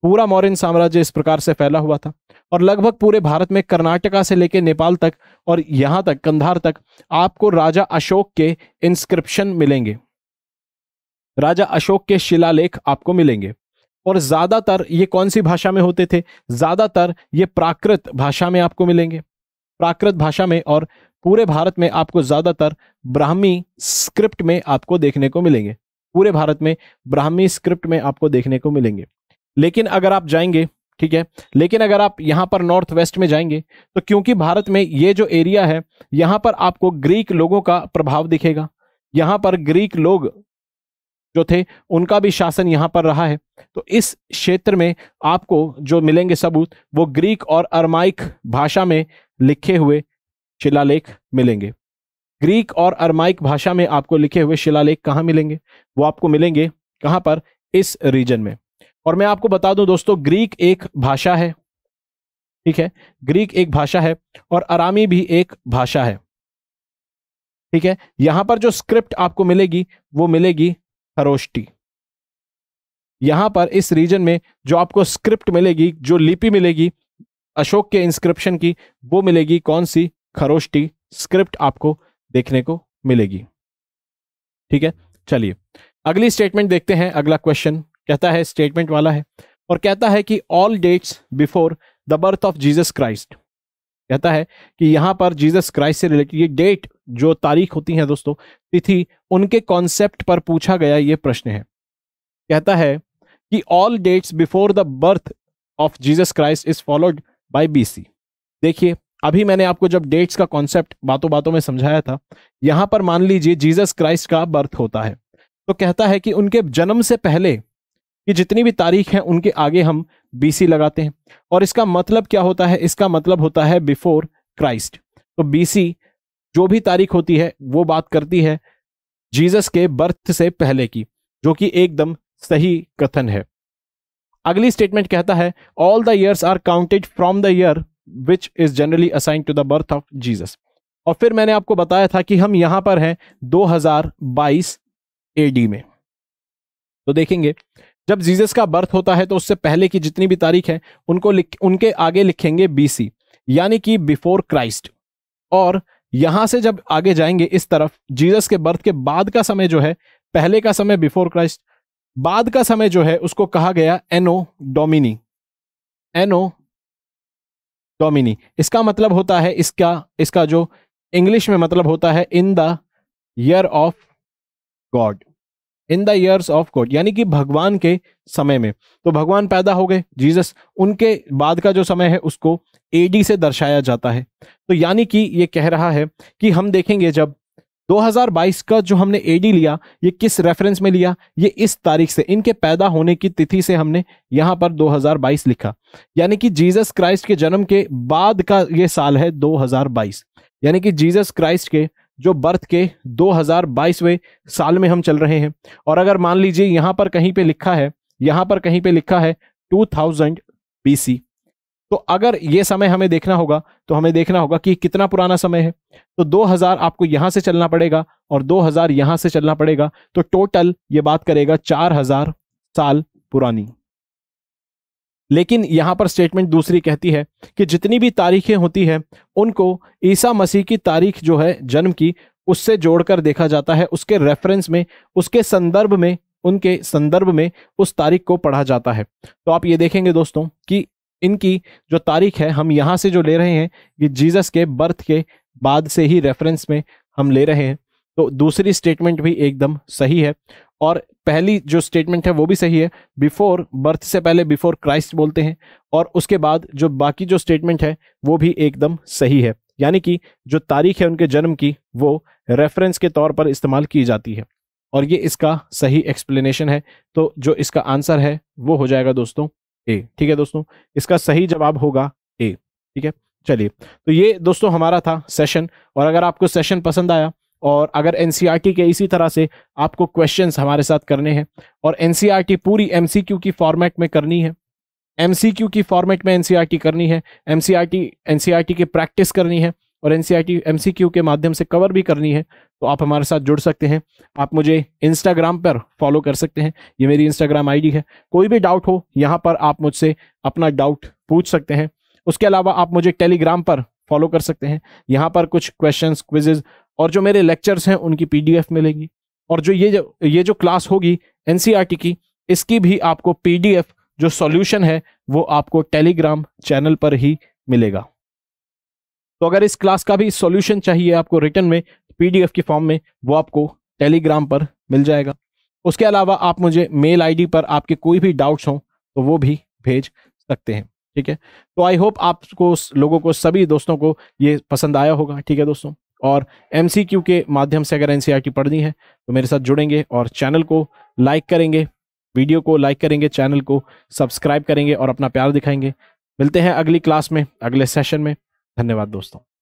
Speaker 1: पूरा मौर्य साम्राज्य इस प्रकार से फैला हुआ था और लगभग पूरे भारत में कर्नाटका से लेकर नेपाल तक और यहाँ तक कंधार तक आपको राजा अशोक के इंस्क्रिप्शन मिलेंगे राजा अशोक के शिलालेख आपको मिलेंगे और ज्यादातर ये कौन सी भाषा में होते थे ज्यादातर ये प्राकृत भाषा में आपको मिलेंगे प्राकृत भाषा में और पूरे भारत में आपको ज्यादातर ब्राह्मी स्क्रिप्ट में आपको देखने को मिलेंगे पूरे भारत में ब्राह्मी स्क्रिप्ट में आपको देखने को मिलेंगे लेकिन अगर आप जाएंगे ठीक है लेकिन अगर आप यहां पर नॉर्थ वेस्ट में जाएंगे तो क्योंकि भारत में ये जो एरिया है यहां पर आपको ग्रीक लोगों का प्रभाव दिखेगा यहां पर ग्रीक लोग जो थे उनका भी शासन यहाँ पर रहा है तो इस क्षेत्र में आपको जो मिलेंगे सबूत वो ग्रीक और अरमाइक भाषा में लिखे हुए शिलालेख मिलेंगे ग्रीक और अरमाइक भाषा में आपको लिखे हुए शिलालेख कहाँ मिलेंगे वो आपको मिलेंगे कहाँ पर इस रीजन में और मैं आपको बता दूं दोस्तों ग्रीक एक भाषा है ठीक है ग्रीक एक भाषा है और अरामी भी एक भाषा है ठीक है यहां पर जो स्क्रिप्ट आपको मिलेगी वो मिलेगी खरोष्टी यहां पर इस रीजन में जो आपको स्क्रिप्ट मिलेगी जो लिपि मिलेगी अशोक के इंस्क्रिप्शन की वो मिलेगी कौन सी खरोष्टी स्क्रिप्ट आपको देखने को मिलेगी ठीक है चलिए अगली स्टेटमेंट देखते हैं अगला क्वेश्चन कहता है स्टेटमेंट वाला है और कहता है कि all dates before the birth of Jesus Christ कहता है कि यहाँ पर जीसस क्राइस्ट से रिलेटेड ये डेट जो तारीख होती है दोस्तों तिथि उनके कॉन्सेप्ट पर पूछा गया ये प्रश्न है कहता है कि all dates before the birth of Jesus Christ is followed by BC देखिए अभी मैंने आपको जब डेट्स का कॉन्सेप्ट बातों बातों में समझाया था यहाँ पर मान लीजिए जीसस क्राइस्ट का बर्थ होता है तो कहता है कि उनके जन्म से पहले कि जितनी भी तारीख है उनके आगे हम बीसी लगाते हैं और इसका मतलब क्या होता है इसका मतलब होता है बिफोर क्राइस्ट तो बीसी जो भी तारीख होती है वो बात करती है जीसस के बर्थ से पहले की जो कि एकदम सही कथन है अगली स्टेटमेंट कहता है all the years are counted from the year which is generally assign to the birth of Jesus और फिर मैंने आपको बताया था कि हम यहां पर हैं 2022 एडी में तो देखेंगे जब जीजस का बर्थ होता है तो उससे पहले की जितनी भी तारीख है उनको लिख उनके आगे लिखेंगे बी यानी कि बिफोर क्राइस्ट और यहां से जब आगे जाएंगे इस तरफ जीजस के बर्थ के बाद का समय जो है पहले का समय बिफोर क्राइस्ट बाद का समय जो है उसको कहा गया एनो डोमिनी एनो डोमिनी इसका मतलब होता है इसका इसका जो इंग्लिश में मतलब होता है in the year of God in the years of God यानी कि भगवान के समय में तो भगवान पैदा हो गए जीसस उनके बाद का जो समय है उसको एडी से दर्शाया जाता है तो यानी कि ये कह रहा है कि हम देखेंगे जब 2022 का जो हमने एडी लिया ये किस रेफरेंस में लिया ये इस तारीख से इनके पैदा होने की तिथि से हमने यहाँ पर 2022 लिखा यानी कि जीसस क्राइस्ट के जन्म के बाद का ये साल है 2022 यानी कि जीसस क्राइस्ट के जो बर्थ के 2022वें साल में हम चल रहे हैं और अगर मान लीजिए यहां पर कहीं पे लिखा है यहां पर कहीं पे लिखा है 2000 थाउजेंड तो अगर ये समय हमें देखना होगा तो हमें देखना होगा कि कितना पुराना समय है तो 2000 आपको यहां से चलना पड़ेगा और 2000 यहां से चलना पड़ेगा तो टोटल ये बात करेगा चार साल पुरानी लेकिन यहाँ पर स्टेटमेंट दूसरी कहती है कि जितनी भी तारीखें होती हैं उनको ईसा मसीह की तारीख जो है जन्म की उससे जोड़कर देखा जाता है उसके रेफरेंस में उसके संदर्भ में उनके संदर्भ में उस तारीख को पढ़ा जाता है तो आप ये देखेंगे दोस्तों कि इनकी जो तारीख है हम यहाँ से जो ले रहे हैं ये जीसस के बर्थ के बाद से ही रेफरेंस में हम ले रहे हैं तो दूसरी स्टेटमेंट भी एकदम सही है और पहली जो स्टेटमेंट है वो भी सही है बिफोर बर्थ से पहले बिफोर क्राइस्ट बोलते हैं और उसके बाद जो बाकी जो स्टेटमेंट है वो भी एकदम सही है यानी कि जो तारीख है उनके जन्म की वो रेफरेंस के तौर पर इस्तेमाल की जाती है और ये इसका सही एक्सप्लेनेशन है तो जो इसका आंसर है वो हो जाएगा दोस्तों ए ठीक है दोस्तों इसका सही जवाब होगा ए ठीक है चलिए तो ये दोस्तों हमारा था सेशन और अगर आपको सेशन पसंद आया और अगर एन e के इसी तरह से आपको क्वेश्चन हमारे साथ करने हैं और एन e पूरी एम की फॉर्मेट में करनी है एम की फॉर्मेट में एन e करनी है एम सी आर की प्रैक्टिस करनी है और एन सी के माध्यम से कवर भी करनी है तो आप हमारे साथ जुड़ सकते हैं आप मुझे इंस्टाग्राम पर फॉलो कर सकते हैं ये मेरी इंस्टाग्राम आईडी है कोई भी डाउट हो यहाँ पर आप मुझसे अपना डाउट पूछ सकते हैं उसके अलावा आप मुझे टेलीग्राम पर फॉलो कर सकते हैं यहाँ पर कुछ क्वेश्चंस क्विजेज और जो मेरे लेक्चर्स हैं उनकी पीडीएफ मिलेगी और जो ये जो ये जो क्लास होगी एनसीईआरटी e की इसकी भी आपको पीडीएफ जो सॉल्यूशन है वो आपको टेलीग्राम चैनल पर ही मिलेगा तो अगर इस क्लास का भी सॉल्यूशन चाहिए आपको रिटर्न में पीडीएफ के फॉर्म में वो आपको टेलीग्राम पर मिल जाएगा उसके अलावा आप मुझे मेल आईडी पर आपके कोई भी डाउट्स हों तो वो भी भेज सकते हैं ठीक है तो आई होप आपको लोगों को सभी दोस्तों को ये पसंद आया होगा ठीक है दोस्तों और एम के माध्यम से अगर एन की e पढ़नी है तो मेरे साथ जुड़ेंगे और चैनल को लाइक करेंगे वीडियो को लाइक करेंगे चैनल को सब्सक्राइब करेंगे और अपना प्यार दिखाएंगे मिलते हैं अगली क्लास में अगले सेशन में धन्यवाद दोस्तों